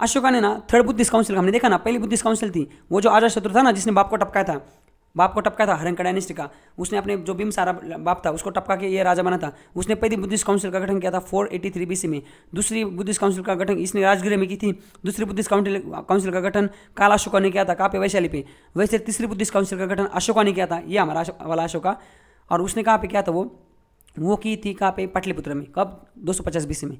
S1: अशोका ने ना थर्ड बुद्धिस्ट काउंसिल हमने देखा ना पहली बुद्धिस्ट काउंसिल थी वो जो आजा शत्रु था ना जिसने बाप को टपकाया था बाप को टपका था हरंका डायनेस्टी का उसने अपने जो भीम सारा बाप था उसको टपका के ये राजा बना था उसने पहली बुद्धिस्ट काउंसिल का गठन किया था 483 सी में दूसरी बुद्धिस्ट काउंसिल का गठन इसने राजगृह में की थी दूसरी बुद्धिस्ट काउंसिल काउंसिल का गठन काला अशोका ने किया था कापे वैशाली पे वैसे तीसरी बुद्धिस्ट काउंसिल का गठन अशोका ने किया था ये हमारा वाला अशोका और उसने कहाँ पे किया था वो वो की थी कहाँ पे पाटलिपुत्र में कब दो सौ पचास बीस में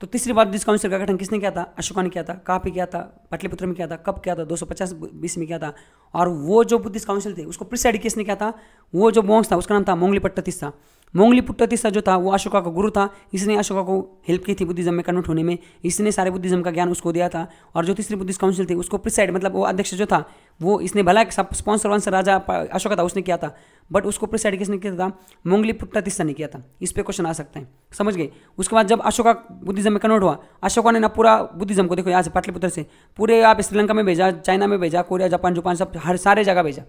S1: तो तीसरी बार जिस काउंसिल का गठन किसने किया था अशोका ने किया था कहाँ पे किया था पाटलिपुत्र में किया था कब किया था पचास बीस में किया था और वो जो बुद्धिस्ट काउंसिल थे उसको प्रिसाइड किसने किया था वो जो वंश था उसका नाम था मोंगली पट्टतीस था मोंगलीपुट्ट तीसरा जो था वो अशोका का गुरु था इसने अशोका को हेल्प की थी बुद्धिज्म में कन्वर्ट होने में इसने सारे बुद्धिज्म का ज्ञान उसको दिया था और जो तीसरी बुद्धिस्ट काउंसिल थी उसको प्रिसाइड मतलब वो अध्यक्ष जो था वो इसने भला स्पॉन्सर वंसर राजा अशोका था उसने किया था बट उसको प्रिसाइड किसने किया था मोंगलीपुट्टा तीसरा ने किया था इस पर क्वेश्चन आ सकते हैं समझ गए उसके बाद जब अशोका बुद्धिज्म में कन्वर्ट हुआ अशोका ने ना पूरा बुद्धिज्म को देखो यहाँ से पाटलिपुत्र से पूरे आप श्रीलंका में भेजा चाइना में भेजा कोरिया जापान जापान सब हर सारे जगह भेजा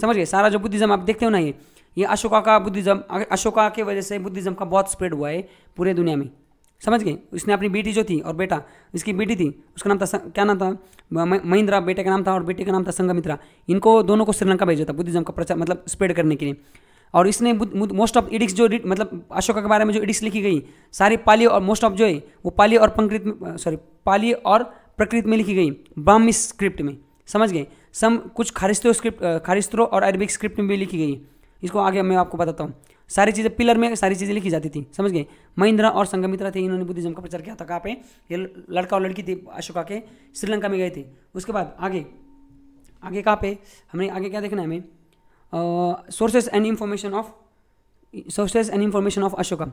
S1: समझ गए सारा जो बुद्धिज्म आप देखते हो ना ये ये अशोका का बुद्धिज़्म अशोका की वजह से बुद्धिज़्म का बहुत स्प्रेड हुआ है पूरे दुनिया में समझ गए उसने अपनी बेटी जो थी और बेटा इसकी बेटी थी उसका नाम था क्या नाम था महिंद्रा बेटे का नाम था और बेटे का नाम था संगमित्रा इनको दोनों को श्रीलंका भेजा था बुद्धिज़्म का प्रचार मतलब स्प्रेड करने के लिए और इसने मोस्ट ऑफ इडिक्स जो मतलब अशोका के बारे में जो इडिक्स लिखी गई सारी पाली और मोस्ट ऑफ जो है वो पाली और पंकृत सॉरी पाली और प्रकृत में लिखी गई ब्राह्मी स्क्रिप्ट में समझ गए सम कुछ खारिस्तो स्क्रिप्ट खारिस्त्रो और अरबिक स्क्रिप्ट में भी लिखी गई इसको आगे मैं आपको बताता हूँ सारी चीज़ें पिलर में सारी चीज़ें लिखी जाती थी समझ गए महिंद्रा और संगमित्रा थे इन्होंने बुद्धिज्म का प्रचार किया था कहाँ पे ये लड़का और लड़की थी अशोका के श्रीलंका में गए थे उसके बाद आगे आगे कहाँ पे हमने आगे क्या देखना है हमें sources and information of sources and information of Ashoka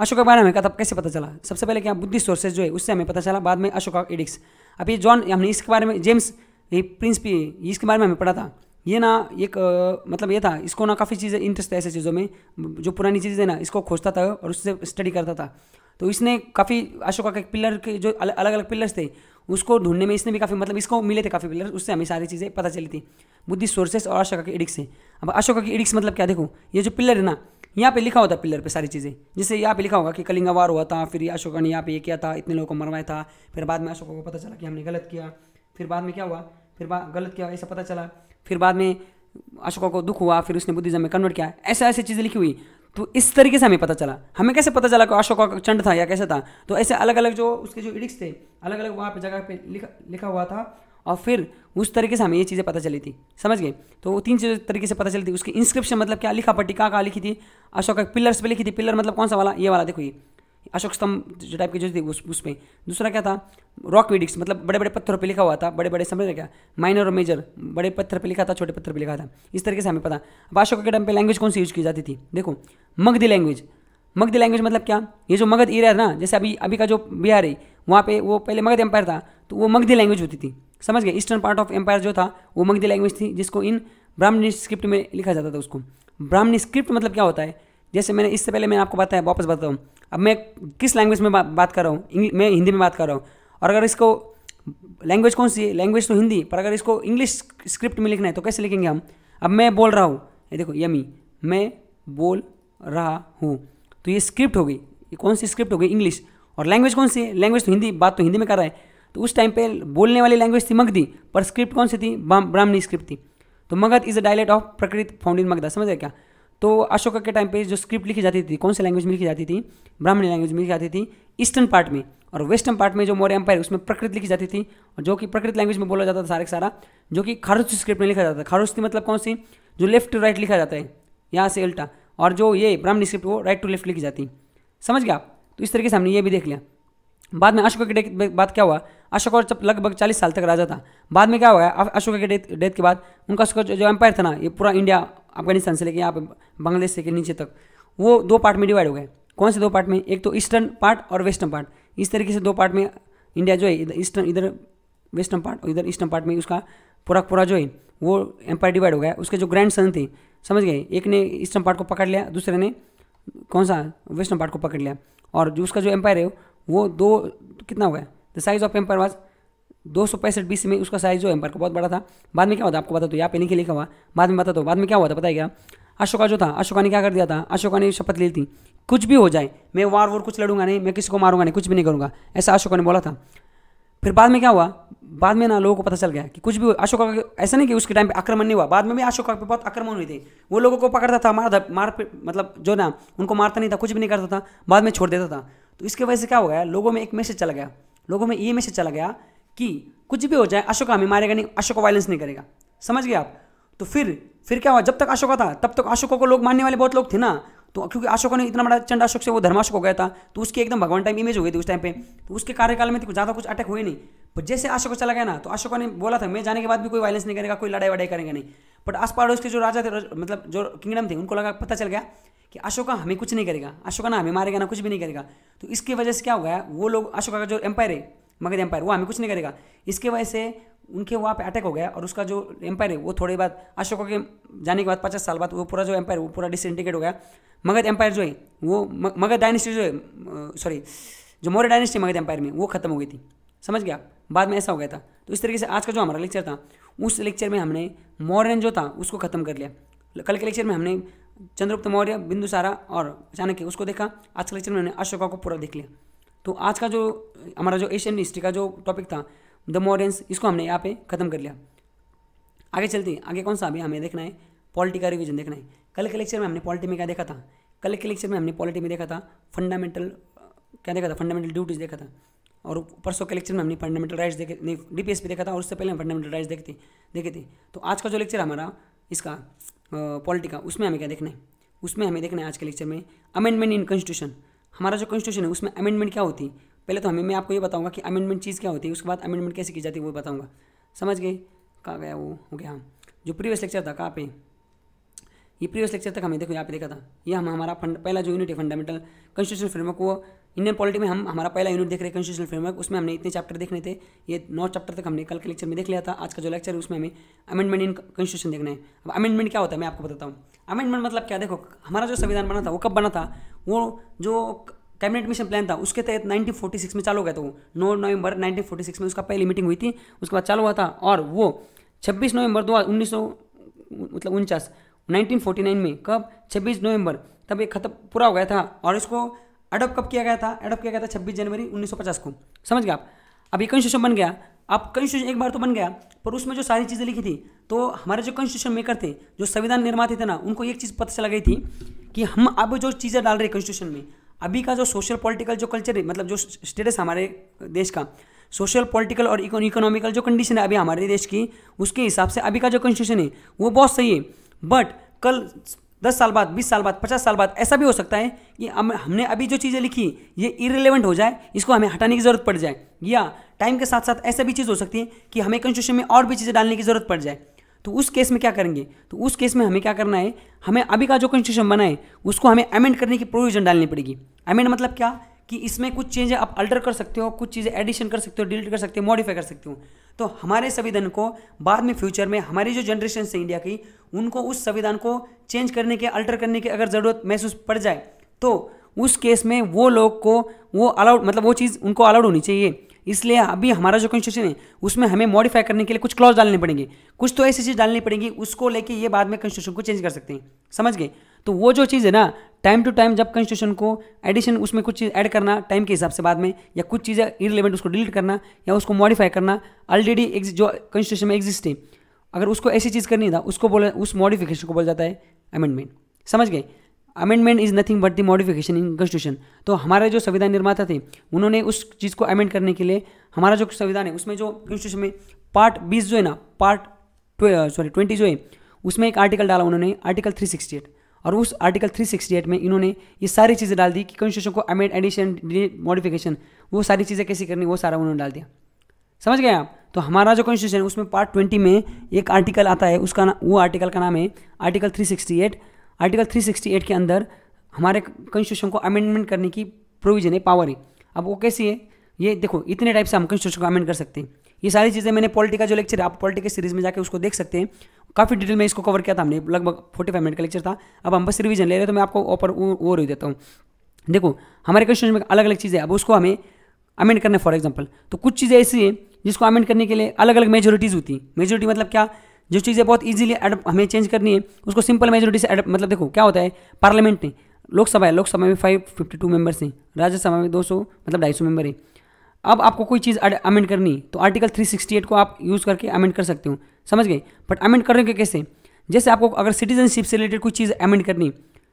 S1: Ashoka के बारे में कहा कैसे पता चला सबसे पहले क्या बुद्धि सोर्सेज जो है उससे हमें पता चला बाद में अशोका एडिक्स अभी जॉन हमने इसके बारे में जेम्स ये प्रिंस भी इसके बारे में हमें पढ़ा था ये ना एक आ, मतलब ये था इसको ना काफ़ी चीज़ें इंटरेस्ट था ऐसे चीज़ों में जो पुरानी चीज़ें ना इसको खोजता था और उससे स्टडी करता था तो इसने काफ़ी अशोका के पिलर के जो अलग अलग पिलर्स थे उसको ढूंढने में इसने भी काफ़ी मतलब इसको मिले थे काफ़ी पिलर उससे हमें सारी चीज़ें पता चली थी बुद्धि सोर्सेस और अशोका के इडिक्स से अब अशोका की इडिक्स मतलब क्या देखो ये जो पिलर है ना यहाँ पे लिखा होता है पिलर पे सारी चीज़ें जैसे यहाँ पे लिखा होगा कि कलिंगा वार हुआ था फिर अशोका ने यहाँ पे ये किया था इतने लोगों को मरवाया था फिर बाद में अशोका को पता चला कि हमने गलत किया फिर बाद में क्या हुआ फिर गलत किया ऐसा पता चला फिर बाद में अशोका को दुख हुआ फिर उसने बुद्धिज्म में कन्वर्ट किया ऐसे ऐसी चीज़ें लिखी हुई तो इस तरीके से हमें पता चला हमें कैसे पता चला कि अशोका का चंड था या कैसा था तो ऐसे अलग अलग जो उसके जो इडिक्स थे अलग अलग वहाँ पर जगह पर लिखा लिखा हुआ था और फिर उस तरीके से हमें ये चीज़ें पता चली थी समझ गए तो वो तीन चीज़ तरीके से पता चली थी उसकी इंस्क्रिप्शन मतलब क्या लिखा पट्टी कहाँ कहाँ लिखी थी अशोक पिलर्स पे लिखी थी पिलर मतलब कौन सा वाला ये वाला देखो ये अशोक स्तंभ जो टाइप के जो थे उस उसमें दूसरा क्या था रॉक वीडिक्स मतलब बड़े बड़े पत्थरों पे लिखा हुआ था बड़े बड़े समझ रहे क्या माइनर और मेजर बड़े पत्थर पे लिखा था छोटे पत्थर पे लिखा था इस तरीके से हमें पता अब अशोक के टाइम पे लैंग्वेज कौन सी यूज़ की जाती थी देखो मगधी लैंग्वेज मगधी लैंग्वेज मतलब क्या ये जो मगध एरिया था ना जैसे अभी अभी का जो बिहार है वहाँ पे वो पहले मगध एम्पायर था तो वो मगधी लैंग्वेज होती थी समझ गए ईस्टर्न पार्ट ऑफ एम्पायर जो था वो मगधी लैंग्वेज थी जिसको इन ब्राह्मणी स्क्रिप्ट में लिखा जाता था उसको ब्राह्मणी स्क्रिप्ट मतलब क्या होता है जैसे मैंने इससे पहले मैंने आपको बताया वापस हूँ अब मैं किस लैंग्वेज में बा, बात कर रहा हूँ मैं हिंदी में बात कर रहा हूँ और अगर इसको लैंग्वेज कौन सी है लैंग्वेज तो हिंदी पर अगर इसको इंग्लिश स्क्रिप्ट में लिखना है तो कैसे लिखेंगे हम अब मैं बोल रहा हूँ ये देखो यमी मैं बोल रहा हूँ तो ये स्क्रिप्ट हो गई ये कौन सी स्क्रिप्ट हो गई इंग्लिश और लैंग्वेज कौन सी है लैंग्वेज तो हिंदी बात तो हिंदी में कर रहा है तो उस टाइम पे बोलने वाली लैंग्वेज थी मगधी पर स्क्रिप्ट कौन सी थी ब्राह्मणी स्क्रिप्ट थी तो Magadh is a dialect of Prakrit found in Magadha समझ गया क्या तो अशोक के टाइम पे जो स्क्रिप्ट लिखी जाती थी कौन सी लैंग्वेज में लिखी जाती थी ब्राह्मणी लैंग्वेज में लिखी जाती थी ईस्टर्न पार्ट में और वेस्टर्न पार्ट में जो मौर्य एम्पायर उसमें प्रकृत लिखी जाती थी और जो कि प्रकृत लैंग्वेज में बोला जाता था सारे सारा जो कि खारुस्ती स्क्रिप्ट में लिखा जाता था खारुस्ती मतलब कौन सी जो लेफ्ट टू राइट लिखा जाता है यहाँ से उल्टा और जो ये ब्राह्मणी स्क्रिप्ट वो राइट टू लेफ्ट लिखी जाती समझ गया तो इस तरीके से हमने ये भी देख लिया बाद में अशोक के डेथ बाद क्या हुआ अशोक और लगभग चालीस साल तक राजा था बाद में क्या हुआ अशोक के डेथ डेथ के बाद उनका जो एम्पायर था ना ये पूरा इंडिया अफगानिस्तान से लेके यहाँ पे बांग्लादेश से के नीचे तक वो दो पार्ट में डिवाइड हो गए कौन से दो पार्ट में एक तो ईस्टर्न पार्ट और वेस्टर्न पार्ट इस तरीके से दो पार्ट में इंडिया जो है ईस्टर्न इधर वेस्टर्न पार्ट और इधर ईस्टर्न पार्ट में उसका पूरा पूरा जो है वो एम्पायर डिवाइड हो गया उसके जो ग्रैंड सन थे समझ गए एक ने ईस्टर्न पार्ट को पकड़ लिया दूसरे ने कौन सा वेस्टर्न पार्ट को पकड़ लिया और जो उसका जो एम्पायर है वो दो कितना हो गया the size of empire was दो सौ पैंसठ बीस में उसका साइज जो है एम्पायर का बहुत बड़ा था बाद में क्या हुआ था आपको बता दो तो, यहाँ पे नहीं लिखा हुआ बाद में बता दो तो, बाद में क्या हुआ था पता है क्या अशोका जो था अशोका ने क्या कर दिया था अशोका ने शपथ ली थी कुछ भी हो जाए मैं वार वार कुछ लड़ूंगा नहीं मैं किसी को मारूंगा नहीं कुछ भी नहीं करूंगा ऐसा अशोका ने बोला था फिर बाद में क्या हुआ बाद में ना लोगों को पता चल गया कि कुछ भी अशोका ऐसा नहीं कि उसके टाइम पे आक्रमण नहीं हुआ बाद में भी अशोका पे बहुत आक्रमण हुए थे वो लोगों को पकड़ता था मार मार मतलब जो ना उनको मारता नहीं था कुछ भी नहीं करता था बाद में छोड़ देता था तो इसकी वजह से क्या हो गया लोगों में एक मैसेज चला गया लोगों में ये मैसेज चला गया कि कुछ भी हो जाए अशोका हमें मारेगा नहीं अशोका वायलेंस नहीं करेगा समझ गए आप तो फिर फिर क्या हुआ जब तक अशोका था तब तक अशोका को लोग मानने वाले बहुत लोग थे ना तो क्योंकि अशोका ने इतना बड़ा चंड अशोक से वो धर्माशोक हो गया था तो उसकी एकदम भगवान टाइम इमेज हो गई थी उस टाइम पे तो उसके कार्यकाल में तो ज़्यादा कुछ अटैक हुए नहीं पर जैसे अशोक चला गया ना तो अशोक ने बोला था मैं जाने के बाद भी कोई वायलेंस नहीं करेगा कोई लड़ाई वड़ाई करेंगे नहीं बट आस पड़ोस के जो राजा थे मतलब जो किंगडम थे उनको लगा पता चल गया कि अशोका हमें कुछ नहीं करेगा अशोका ना हमें मारेगा ना कुछ भी नहीं करेगा तो इसकी वजह से क्या हो गया वो लोग अशोका का जो एम्पायर है मगध एम्पायर वो हमें कुछ नहीं करेगा इसके वजह से उनके वहाँ पे अटैक हो गया और उसका जो एम्पायर है वो थोड़े बाद अशोक के जाने के बाद पचास साल बाद वो पूरा जो एम्पायर वो पूरा डिसइंटीग्रेट हो गया मगध एम्पायर जो है वो मगध डायनेस्टी जो है सॉरी जो मौर्य डायनेस्टी मगध एम्पायर में वो खत्म हो गई थी समझ गया बाद में ऐसा हो गया था तो इस तरीके से आज का जो हमारा लेक्चर था उस लेक्चर में हमने मौर्यन जो था उसको ख़त्म कर लिया कल के लेक्चर में हमने चंद्रगुप्त मौर्य बिंदुसारा और चाणक्य उसको देखा आज के लेक्चर में हमने अशोका को पूरा देख लिया तो आज का जो हमारा जो एशियन हिस्ट्री का जो टॉपिक था द मॉडर्न्स इसको हमने यहाँ पे ख़त्म कर लिया आगे चलते हैं आगे कौन सा अभी हमें देखना है पॉलिटी का रिविजन देखना है कल के लेक्चर में हमने पॉलिटी में क्या देखा था कल के लेक्चर में हमने पॉलिटी में देखा था फंडामेंटल क्या देखा था फंडामेंटल ड्यूटीज़ देखा था और परसों के लेक्चर में हमने फंडामेंटल राइट्स देखे नहीं एस पी देखा था और उससे पहले हम फंडामेंटल राइट्स देखते देखे थे तो आज का जो लेक्चर हमारा इसका पॉलिटी का उसमें हमें क्या देखना है उसमें हमें देखना है आज के लेक्चर में अमेंडमेंट इन कॉन्स्टिट्यूशन हमारा जो कॉन्स्टिट्यूशन है उसमें अमेंडमेंट क्या होती है पहले तो हमें मैं आपको ये बताऊंगा कि अमेंडमेंट चीज़ क्या होती है उसके बाद अमेंडमेंट कैसे की जाती है वो बताऊंगा समझ गए कहाँ गया वो हो गया हाँ जो प्रीवियस लेक्चर था कहाँ पे ये प्रीवियस लेक्चर तक हमें देखो यहाँ पे देखा था ये हम हमारा फंड पहला जो यूनिट है फंडामेंटल कॉन्स्टिट्यूशन फ्रेमवर्क वो इंडियन पॉलिटी में हम हमारा पहला यूनिट देख रहे कॉन्स्टिट्यूशनल फ्रेमवर्क उसमें हमने इतने चैप्टर देखने थे ये नौ चैप्टर तक हमने कल के लेक्चर में देख लिया था आज का जो लेक्चर है उसमें हमें अमेंडमेंट इन कॉन्स्टिट्यूशन देखना है अब अमेंडमेंट क्या होता है मैं आपको बताता हूँ अमेंडमेंट मतलब क्या देखो हमारा जो संविधान बना था वो कब बना था वो जो कैबिनेट मिशन प्लान था उसके तहत 1946 में चालू हो गया था वो नौ नवंबर 1946 में उसका पहली मीटिंग हुई थी उसके बाद चालू हुआ था और वो 26 नवंबर दो उन्नीस मतलब उनचास 1949 में कब 26 नवंबर तब ये खत्म पूरा हो गया था और इसको अडोप्ट कब किया गया था अडोप्ट किया गया था छब्बीस जनवरी उन्नीस को समझ गए आप अब ये कॉन्स्टिट्यूशन बन गया अब कॉन्स्टिट्यूशन एक बार तो बन गया पर उसमें जो सारी चीज़ें लिखी थी तो हमारे जो कॉन्स्टिट्यूशन मेकर थे जो संविधान निर्माते थे ना उनको एक चीज़ पता चला गई थी कि हम अब जो चीज़ें डाल रहे हैं कॉन्स्टिट्यूशन में अभी का जो सोशल पॉलिटिकल जो कल्चर है मतलब जो स्टेटस हमारे देश का सोशल पॉलिटिकल और इकोनॉमिकल जो कंडीशन है अभी हमारे देश की उसके हिसाब से अभी का जो कॉन्स्टिट्यूशन है वो बहुत सही है बट कल दस साल बाद बीस साल बाद पचास साल बाद ऐसा भी हो सकता है कि हमने अभी जो चीज़ें लिखी ये इरेलीवेंट हो जाए इसको हमें हटाने की ज़रूरत पड़ जाए या टाइम के साथ साथ ऐसा भी चीज़ हो सकती है कि हमें कंस्टिट्यूशन में और भी चीज़ें डालने की ज़रूरत पड़ जाए तो उस केस में क्या करेंगे तो उस केस में हमें क्या करना है हमें अभी का जो कंस्टिट्यूशन बना है उसको हमें अमेंड करने की प्रोविजन डालनी पड़ेगी अमेंड मतलब क्या कि इसमें कुछ चीज़ें आप अल्टर कर सकते हो कुछ चीज़ें एडिशन कर सकते हो डिलीट कर सकते हो मॉडिफाई कर सकते हो तो हमारे संविधान को बाद में फ्यूचर में हमारी जो जनरेशन है इंडिया की उनको उस संविधान को चेंज करने के अल्टर करने की अगर ज़रूरत महसूस पड़ जाए तो उस केस में वो लोग को वो अलाउड मतलब वो चीज़ उनको अलाउड होनी चाहिए इसलिए अभी हमारा जो कॉन्स्टिट्यूशन है उसमें हमें मॉडिफाई करने के लिए कुछ क्लॉज डालने पड़ेंगे कुछ तो ऐसी चीज़ डालनी पड़ेगी उसको लेके ये बाद में कॉन्स्टिट्यूशन को चेंज कर सकते हैं समझ गए तो वो जो चीज़ है ना टाइम टू टाइम जब कंस्टिट्यूशन को एडिशन उसमें कुछ चीज़ ऐड करना टाइम के हिसाब से बाद में या कुछ चीज़ें इरिलेवेंट उसको डिलीट करना या उसको मॉडिफाई करना ऑलरेडी जो कॉन्स्टिट्यूशन में एग्जिस्ट है अगर उसको ऐसी चीज़ करनी था उसको बोला उस मॉडिफिकेशन को बोला जाता है अमेंडमेंट समझ गए amendment is nothing but the modification in constitution तो हमारे जो संविधान निर्माता थे उन्होंने उस चीज़ को अमेंड करने के लिए हमारा जो संविधान है उसमें जो कॉन्स्टिट्यूशन में पार्ट बीस जो है ना पार्ट सॉरी ट्वेंटी जो है उसमें एक आर्टिकल डाला उन्होंने आर्टिकल थ्री सिक्सटी एट और उस आर्टिकल 368 में इन्होंने ये सारी चीज़ें डाल दी कि कॉन्स्टिट्यूशन को अमेंड एडिशन मॉडिफिकेशन वो सारी चीज़ें कैसे करनी वो सारा उन्होंने डाल दिया समझ गए आप तो हमारा जो कॉन्स्टिट्यूशन उसमें पार्ट ट्वेंटी में एक आर्टिकल आता है उसका वो आर्टिकल का नाम है आर्टिकल थ्री आर्टिकल थ्री के अंदर हमारे कॉन्स्टिट्यूशन को अमेंडमेंट करने की प्रोविजन है पावर है अब वो कैसी है ये देखो इतने टाइप से हम कॉन्स्टिट्यूशन को अमेंड कर सकते हैं ये सारी चीज़ें मैंने पॉलिटी का जो लेक्चर है आप पॉलिटी के सीरीज में जाकर उसको देख सकते हैं काफ़ी डिटेल में इसको कवर किया था हमने लगभग फोर्टी फाइव मिनट का लेक्चर था अब हम बस रिविजन ले रहे तो मैं आपको ऑपर ओवर रो देता हूँ देखो हमारे क्वेश्चन में अलग अलग चीज़ें अब उसको हमें अमेंड करने फॉर एग्जाम्पल तो कुछ चीज़ें ऐसी हैं जिसको अमेंड करने के लिए अलग अलग मेजोरिटीज़ होती हैं मेजोरिटी मतलब क्या जो चीज़ें बहुत ईजिली हमें चेंज करनी है उसको सिंपल मेजोरिटी से एडप मतलब देखो क्या होता है पार्लियामेंट में लोकसभा है लोकसभा में फाइव फिफ्टी टू मेंबर्स हैं राज्यसभा में दो सौ मतलब ढाई सौ मेंबर है अब आपको कोई चीज़ अमेंड करनी तो आर्टिकल 368 को आप यूज़ करके अमेंड कर सकते हो समझ गए बट अमेंड करने के कैसे जैसे आपको अगर सिटीजनशिप से रिलेटेड कोई चीज़ अमेंड करनी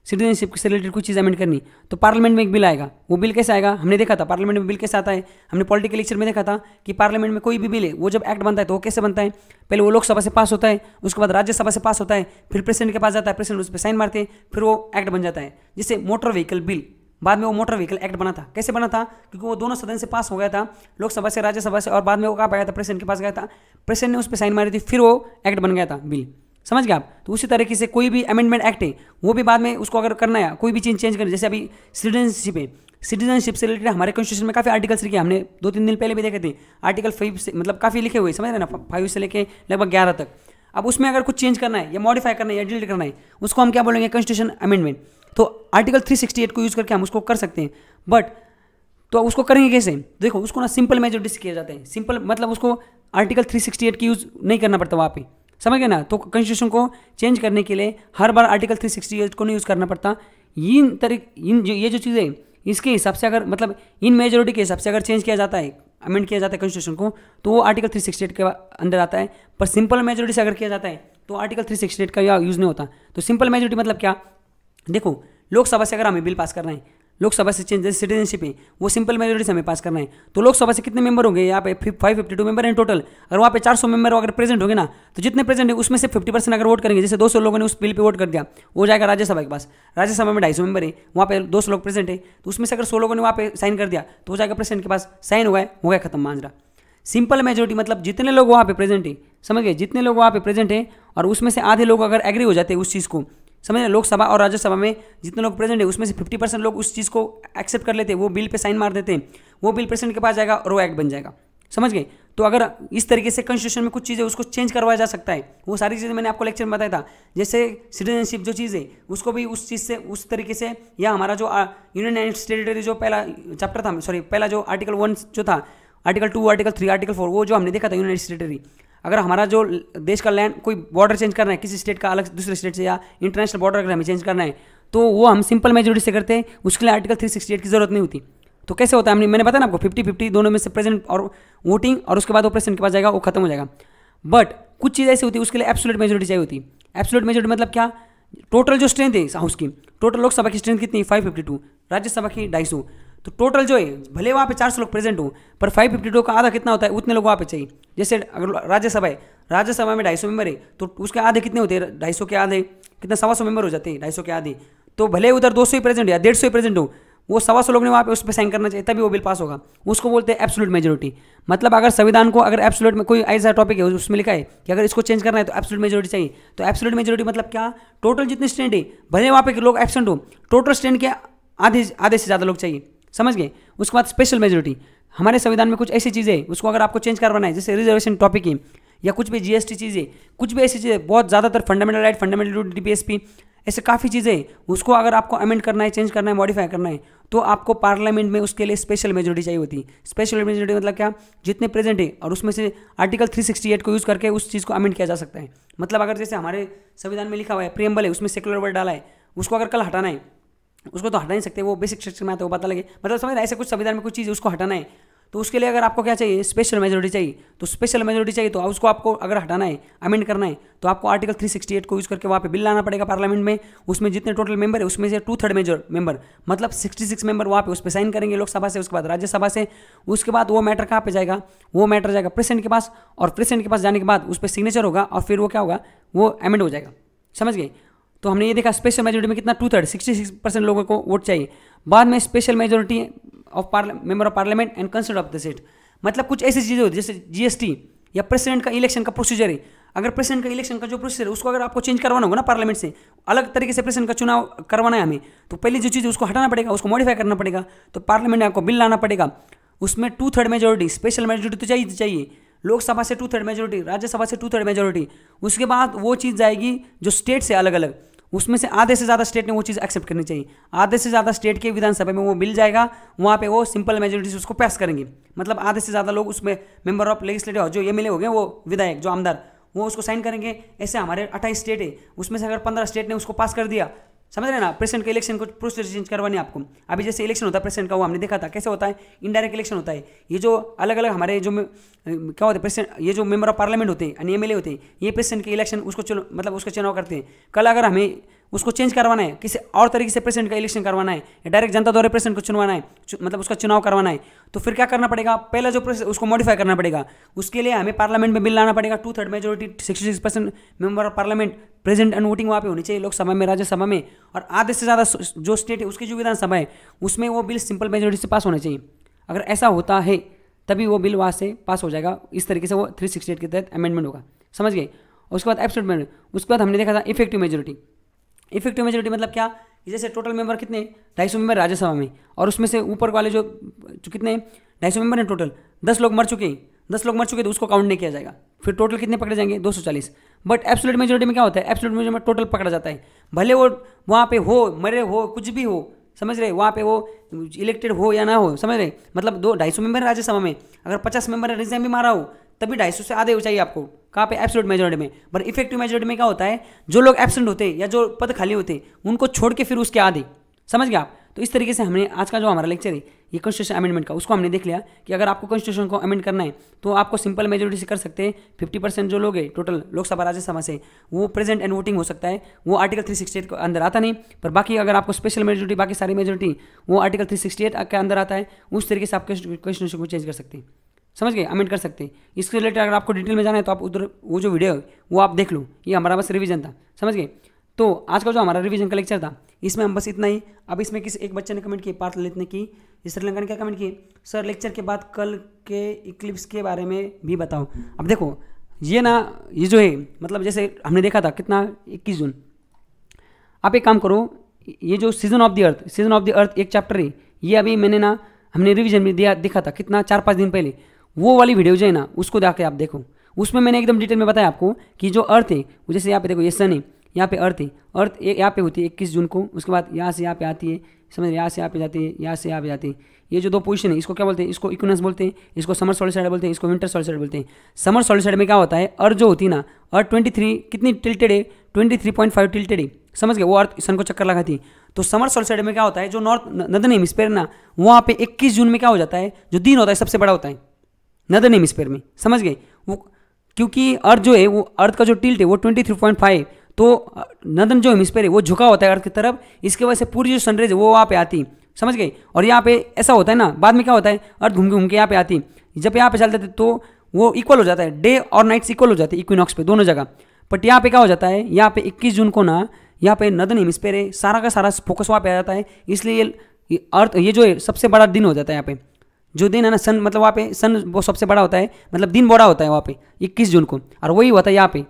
S1: सिटीजनशिप से रिलेटेड कोई चीज़ अमेंड करनी तो पार्लियामेंट में एक बिल आएगा वो बिल कैसे आएगा हमने देखा था पार्लियामेंट में बिल कैसे आता है हमने पॉलिटिकल लेक्चर में देखा था कि पार्लियामेंट में कोई भी बिल है वो जब एक्ट बनता है तो वो कैसे बनता है पहले वो लोकसभा से पास होता है उसके बाद राज्यसभा से पास होता है फिर प्रेसिडेंट के पास जाता है प्रेसिडेंट उस पर साइन मारते हैं फिर वो एक्ट बन जाता है जैसे मोटर व्हीकल बिल बाद में वो मोटर व्हीकल एक्ट बना था कैसे बना था क्योंकि वो दोनों सदन से पास हो गया था लोकसभा से राज्यसभा से और बाद में वो कहाँ पाया था प्रेसिडेंट के पास गया था प्रेसिडेंट ने उस पर साइन मारी थी फिर वो एक्ट बन गया था बिल समझ गए आप तो उसी तरीके से कोई भी अमेंडमेंट एक्ट है वो भी बाद में उसको अगर करना है कोई भी चीज़ चेंज करना जैसे अभी सिटीजनशिप है सिटीजनशिप से रिलेटेड हमारे कॉन्स्टिट्यूशन में काफ़ी आर्टिकल्स लिखे हमने दो तीन दिन पहले भी देखे थे आर्टिकल फाइव से मतलब काफ़ी लिखे हुए समझ रहे ना फाइव से लेके लगभग ग्यारह तक अब उसमें अगर कुछ चेंज करना है या मॉडिफाई करना है या डिलीट करना है उसको हम क्या बोलेंगे कॉन्स्टिट्यूशन अमेंडमेंट तो आर्टिकल 368 को यूज़ करके हम उसको कर सकते हैं बट तो उसको करेंगे कैसे देखो उसको ना सिंपल मेजोरिटी से किया जाता है सिंपल मतलब उसको आर्टिकल 368 की यूज़ नहीं करना पड़ता वहाँ पे समझ गए ना तो कॉन्स्टिट्यूशन को चेंज करने के लिए हर बार आर्टिकल 368 को नहीं यूज़ करना पड़ता इन तरीक इन जो ये जो चीज़ें इसके हिसाब से अगर मतलब इन मेजोरिटी के हिसाब से अगर चेंज किया जाता है अमेंड किया जाता है कॉन्स्टिट्यूशन को तो वो आर्टिकल 368 के अंदर आता है पर सिंपल मेजोरिटी से अगर किया जाता है तो आर्टिकल 368 का यूज़ नहीं होता तो सिंपल मेजोरिटी मतलब क्या देखो लोकसभा से अगर हमें बिल पास करना है लोकसभा से चेंज सिटीजनशिप है वो सिंपल मेजोरिटी से हमें पास करना है तो लोकसभा से कितने मेंबर होंगे यहाँ पे फाइव फिफ्टी टू मेंबर हैं टोटल अगर वहाँ पे चार सौ मेंबर अगर प्रेजेंट होंगे ना तो जितने प्रेजेंट है उसमें से फिफ्टी परसेंट अगर वोट करेंगे जैसे दो सौ लोगों ने उस बिल पर वोट कर दिया वो जाएगा राज्यसभा के पास राज्यसभा में ढाई सौ मेंबर है वहाँ पर दो सौ लोग प्रेजेंट है तो उसमें से अगर सौ लोगों ने वहाँ पे साइन कर दिया तो वो जाएगा प्रेसिडेंट के पास साइन हुआ है हो गया खत्म मांजरा सिंपल मेजोरिटी मतलब जितने लोग वहाँ पे प्रेजेंट है समझ गए जितने लोग वहाँ पे प्रेजेंट हैं और उसमें से आधे लोग अगर एग्री हो जाते हैं उस चीज़ को समझ रहे लोकसभा और राज्यसभा में जितने लोग प्रेजेंट है उसमें से फिफ्टी परसेंट लोग उस चीज़ को एक्सेप्ट कर लेते हैं वो बिल पे साइन मार देते हैं वो बिल प्रेसिडेंट के पास जाएगा और वो एक्ट बन जाएगा समझ गए तो अगर इस तरीके से कॉन्स्टिट्यूशन में कुछ चीज़ें उसको चेंज करवाया जा सकता है वो सारी चीज़ें मैंने आपको लेक्चर में बताया था जैसे सिटीजनशिप जो चीज़ है उसको भी उस चीज़ से उस तरीके से या हमारा जो यूनियन एंड टेरिटरी जो पहला चैप्टर था सॉरी पहला जो आर्टिकल वन जो था article two article three article four वो जो हमने देखा था यूनाइटेड टेरिटरी अगर हमारा जो देश का लैंड कोई बॉर्डर चेंज करना है किसी स्टेट का अलग दूसरे स्टेट से या इंटरनेशनल बॉर्डर अगर हमें चेंज करना है तो वो हम सिंपल मेजोरिटी से करते हैं उसके लिए आर्टिकल थ्री सिक्सटी एट की जरूरत नहीं होती तो कैसे होता है मैंने बताया ना आपको फिफ्टी फिफ्टी दोनों में से प्रेजेंट और वोटिंग और उसके बाद वो प्रेसिडेंट के पास जाएगा वो खत्म हो जाएगा बट कुछ चीज़ ऐसी होती है उसके लिए एब्सोलूट मेजोरिटी चाहिए होती है एब्सोलूट मेजोरिटी मतलब क्या टोटल जो स्ट्रेंथ है हाउस की टोटल लोकसभा की स्ट्रेंथ कितनी फाइव फिफ्टी टू राज्यसभा की ढाई सौ तो टोटल जो है भले वहाँ पे 400 लोग प्रेजेंट हों पर 552 का आधा कितना होता है उतने लोग वहाँ पे चाहिए जैसे अगर राज्यसभा है राज्यसभा में ढाई सौ मेंबर है तो उसके आधे कितने होते हैं ढाई सौ के आधे कितना सवा सौ मेंबर हो जाते हैं ढाई सौ के आधे तो भले उधर दो सौ ही प्रेजेंट या डेढ़ सौ ही प्रेजेंट हो वो सवा सौ लोग ने वहाँ पे उस पर साइन करना चाहिए तभी वो बिल पास होगा उसको बोलते हैं एब्सोल्यूट मेजोरिटी मतलब अगर संविधान को अगर एब्सोल्यूट में कोई ऐसा टॉपिक है उसमें लिखा है कि अगर इसको चेंज करना है तो एब्सोल्यूट मेजोरिटी चाहिए तो एब्सोल्यूट मेजोरिटी मतलब क्या टोटल जितने स्टैंड है भले वहाँ पे लोग एबसेंट हो टोटल स्टैंड के आधे आधे से ज़्यादा लोग चाहिए समझ गए उसके बाद स्पेशल मेजोरिटी हमारे संविधान में कुछ ऐसी चीज़ें उसको अगर आपको चेंज करवाना है जैसे रिजर्वेशन टॉपिक है या कुछ भी जीएसटी चीज़ें कुछ भी ऐसी चीज़ें बहुत ज़्यादातर fundamental right fundamental duty DPSP ऐसे काफ़ी चीज़ें उसको अगर आपको अमेंड करना है चेंज करना है मॉडिफाई करना है तो आपको पार्लियामेंट में उसके लिए स्पेशल मेजोरिटी चाहिए होती है स्पेशल मेजोरिटी मतलब क्या जितने प्रेजेंट है और उसमें से आर्टिकल 368 को यूज़ करके उस चीज़ को अमेंड किया जा सकता है मतलब अगर जैसे हमारे संविधान में लिखा हुआ है प्रियम्बल है उसमें सेकुलर वर्ड डाला है उसको अगर कल हटाना है उसको तो हटा नहीं सकते वो बेसिक स्ट्रक्चर में आते वो पता लगे मतलब समझ रहे ऐसे कुछ संविधान में कुछ चीज़ उसको हटाना है तो उसके लिए अगर आपको क्या चाहिए स्पेशल मेजोरिटी चाहिए तो स्पेशल मेजोरिटी चाहिए तो उसको आपको अगर हटाना है अमेंड करना है तो आपको आर्टिकल 368 को यूज़ करके वहाँ पे बिल लाना पड़ेगा पार्लियामेंट में उसमें जितने टोटल मेंबर है उसमें से टू थर्ड मेजर मेंबर मतलब 66 मेंबर वहाँ पे उस पर साइन करेंगे लोकसभा से उसके बाद राज्यसभा से उसके बाद वो मैटर कहाँ पर जाएगा वो मैटर जाएगा प्रेसिडेंट के पास और प्रेसिडेंट के पास जाने के बाद उस पर सिग्नेचर होगा और फिर वो क्या होगा वो अमेंड हो जाएगा समझ गए तो हमने ये देखा स्पेशल मेजोरिटी में कितना two third sixty six percent लोगों को वोट चाहिए बाद में special majority of member of parliament and consent of the seat मतलब कुछ ऐसी चीज़ें होती जैसे जीएसटी या प्रेसिडेंट का इलेक्शन का प्रोसीजर है अगर प्रेसिडेंट का इलेक्शन का जो प्रोसीजर है उसको अगर आपको चेंज करवाना होगा ना पार्लियामेंट से अलग तरीके से प्रेसिडेंट का चुनाव करवाना है हमें तो पहले जो चीज़ है उसको हटाना पड़ेगा उसको मॉडिफाई करना पड़ेगा तो पार्लियामेंट में आपको बिल लाना पड़ेगा उसमें two third majority special majority तो चाहिए तो चाहिए लोकसभा से टू थर्ड मेजोरिटी राज्यसभा से टू थर्ड मेजोरिटी उसके बाद वो चीज़ जाएगी जो स्टेट से अलग अलग उसमें से आधे से ज़्यादा स्टेट ने वो चीज़ एक्सेप्ट करनी चाहिए आधे से ज़्यादा स्टेट के विधानसभा में वो मिल जाएगा वहाँ पे वो सिंपल मेजोरिटी से उसको पास करेंगे मतलब आधे से ज़्यादा लोग उसमें मेंबर ऑफ लेजिस्लेटिव जो एम एल हो गए वो विधायक जो आमदार वो उसको साइन करेंगे ऐसे हमारे अट्ठाईस स्टेट है उसमें से अगर पंद्रह स्टेट ने उसको पास कर दिया समझ रहे ना प्रेसिडेंट के इलेक्शन को प्रोसीजर चेंज करवानी आपको अभी जैसे इलेक्शन होता है प्रेसिडेंट का वो हमने देखा था कैसे होता है इनडायरेक्ट इलेक्शन होता है ये जो अलग अलग हमारे जो क्या होते हैं प्रेसिडेंट ये जो मेंबर ऑफ पार्लियामेंट होते हैं एम होते हैं ये प्रेसिडेंट के इलेक्शन उसको मतलब उसका चुनाव करते हैं कल अगर हमें उसको चेंज करवाना है किसी और तरीके से प्रेसिडेंट का इलेक्शन करवाना है या डायरेक्ट जनता द्वारा प्रेसिडेंट को चुनवाना है मतलब उसका चुनाव करवाना है तो फिर क्या करना पड़ेगा पहला जो प्रोसेस उसको मॉडिफाई करना पड़ेगा उसके लिए हमें पार्लियामेंट में बिल लाना पड़ेगा two third majority sixty six percent member of parliament present and voting वहाँ पे होनी चाहिए लोकसभा में राज्यसभा में और आधे से ज़्यादा जो स्टेट है उसकी जो विधानसभा है उसमें वो बिल सिंपल मेजोरिटी से पास होना चाहिए अगर ऐसा होता है तभी वो बिल वहाँ से पास हो जाएगा इस तरीके से वो थ्री सिक्सटी एट के तहत अमेंडमेंट होगा समझ गए उसके बाद एब्सोल्यूट मेजोरिटी उसके बाद हमने देखा था इफेक्टिव मेजोरिटी इफेक्टिव मेजोरिटी मतलब क्या जैसे टोटल मेंबर कितने ढाई सौ मेंबर राज्यसभा में और उसमें से ऊपर वाले जो कितने ढाई सौ मेंबर हैं टोटल दस लोग मर चुके हैं दस लोग मर चुके तो उसको काउंट नहीं किया जाएगा फिर टोटल कितने पकड़े जाएंगे दो सौ चालीस बट एब्सोलेट मेजोरिटी में क्या होता है एब्सोल्यूट मेजोरिटी में टोटल पकड़ा जाता है भले वो वहाँ पे हो मरे हो कुछ भी हो समझ रहे वहाँ पे वो इलेक्टेड हो या ना हो समझ रहे मतलब दो ढाई सौ मेंबर राज्यसभा में अगर पचास मेंबर रिजाइन भी मारा हो तभी ढाई सौ से आधे हो चाहिए आपको कहाँ पे एब्सोलूट मेजोरिटी में पर इफेक्टिव मेजोरिटी में क्या होता है जो लोग एबसेंट होते हैं या जो पद खाली होते हैं उनको छोड़ के फिर उसके आधे समझ गए आप तो इस तरीके से हमने आज का जो हमारा लेक्चर है ये कॉन्स्टिट्यूशन अमेंडमेंट का उसको हमने देख लिया कि अगर आपको कॉन्स्टिट्यूशन को अमेंड करना है तो आपको सिंपल मेजोरिटी से कर सकते हैं फिफ्टी परसेंट जो लोग हैं टोटल लोकसभा राज्यसभा से वो प्रेजेंट एंड वोटिंग हो सकता है वो आर्टिकल थ्री सिक्सटी एट के अंदर आता नहीं पर बाकी अगर आपको स्पेशल मेजोरिटी बाकी सारी मेजोरिटी वो आर्टिकल थ्री सिक्सटी एट के अंदर आता है उस तरीके से आप कॉन्स्टिट्यूशन को चेंज कर सकते हैं समझ गए अमेंड कर सकते हैं इसके रिलेटेड अगर आपको डिटेल में जाना है तो आप उधर वो जो वीडियो है वो आप देख लो ये हमारा बस रिविजन था समझ गए तो आज का जो हमारा रिविजन का लेक्चर था इसमें हम बस इतना ही अब इसमें किसी एक बच्चे ने कमेंट किए पार्थ लेतने की श्रीलंका ने क्या कमेंट किए सर लेक्चर के बाद कल के इक्लिप्स के बारे में भी बताओ अब देखो ये ना ये जो है मतलब जैसे हमने देखा था कितना इक्कीस जून आप एक काम करो ये जो season of the earth season of the earth एक चैप्टर है ये अभी मैंने ना हमने रिवीजन में दिया देखा था कितना चार पाँच दिन पहले वो वाली वीडियो जो है ना उसको जाके आप देखो उसमें मैंने एकदम डिटेल में बताया आपको कि जो अर्थ है जैसे यहाँ पे देखो ये सन है यहाँ पे अर्थ है अर्थ यहाँ पे होती है इक्कीस जून को उसके बाद यहाँ से यहाँ पे आती है समझ यहाँ से यहाँ पे जाती है यहाँ से यहाँ पे जाती है ये जो दो पोजीशन है इसको क्या बोलते हैं इसको इक्वनस बोलते हैं इसको समर सॉलिसाइड बोलते हैं इसको विंटर सॉलिसाइड बोलते हैं समर सॉलिसाइड में क्या होता है अर्थ जो होती है ना अर्थ ट्वेंटी थ्री कितनी टिल्टेड है twenty three point five tilted है समझ गए वो अर्थ सन को चक्कर लगाती तो समर सॉलिसाइड में क्या होता है जो नॉर्थ नदन हेमिस्पेयर ना वहाँ पे इक्कीस जून में क्या हो जाता है जो दिन होता है सबसे बड़ा होता है नदर नेम स्पेयर में समझ गए वो क्योंकि अर्थ जो है वो अर्थ का जो टिल्ट है वो ट्वेंटी थ्री पॉइंट फाइव तो नदन जो हेमिस्फेयर है वो झुका होता है अर्थ की तरफ इसके वजह से पूरी जो सनरेज है वो वहाँ पे आती समझ गए और यहाँ पे ऐसा होता है ना बाद में क्या होता है अर्थ घूम के घूम के यहाँ पे आती जब यहाँ पे चलते थे तो वो इक्वल हो जाता है डे और नाइट्स इक्वल हो जाते हैं इक्विनॉक्स पे दोनों जगह बट यहाँ पे क्या हो जाता है यहाँ पे 21 जून को ना यहाँ पे नदन हेमिस्फेयर है सारा का सारा फोकस वहाँ पे आ जाता है इसलिए अर्थ ये जो है सबसे बड़ा दिन हो जाता है यहाँ पे जो दिन है ना सन मतलब वहाँ पे सन वो सबसे बड़ा होता है मतलब दिन बड़ा होता है वहाँ पे इक्कीस जून को और वही होता है यहाँ पे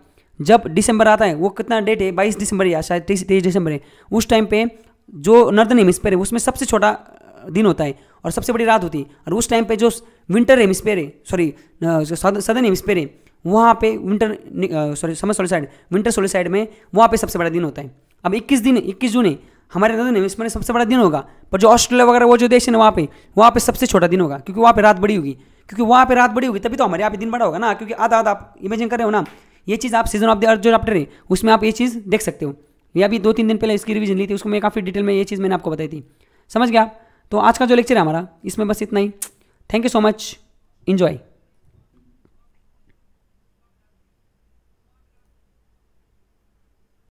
S1: जब दिसंबर आता है वो कितना डेट है बाईस दिसंबर या शायद तेईस तेईस दिसंबर है उस टाइम पे जो नर्दन हेमिस्फेयर है उसमें सबसे छोटा दिन होता है और सबसे बड़ी रात होती है और उस टाइम पे जो विंटर हेमिस्फेयर है सॉरी सदन हेमिस्फेयर है वहाँ पे winter sorry summer solstice winter solstice में वहाँ पे सबसे बड़ा दिन होता है अब 21 दिन 21 जून है हमारे हिंदू नवमी इसमें सबसे बड़ा दिन होगा पर जो ऑस्ट्रेलिया वगैरह वो जो देश है ना वहाँ पे वहाँ पे सबसे छोटा दिन होगा क्योंकि वहाँ पे रात बड़ी होगी क्योंकि वहाँ पे रात बड़ी होगी तभी तो हमारे यहाँ पे दिन बड़ा होगा ना क्योंकि आधा आधा आप इमेजिन कर रहे हो ना ये चीज़ आप सीजन ऑफ द अर्थ जो चैप्टर है उसमें आप ये चीज़ देख सकते हो ये अभी दो तीन दिन पहले इसकी रिविजन ली थी उसको मैं काफ़ी डिटेल में ये चीज़ मैंने आपको बताई थी समझ गया तो आज का जो लेक्चर है हमारा इसमें बस इतना ही thank you so much enjoy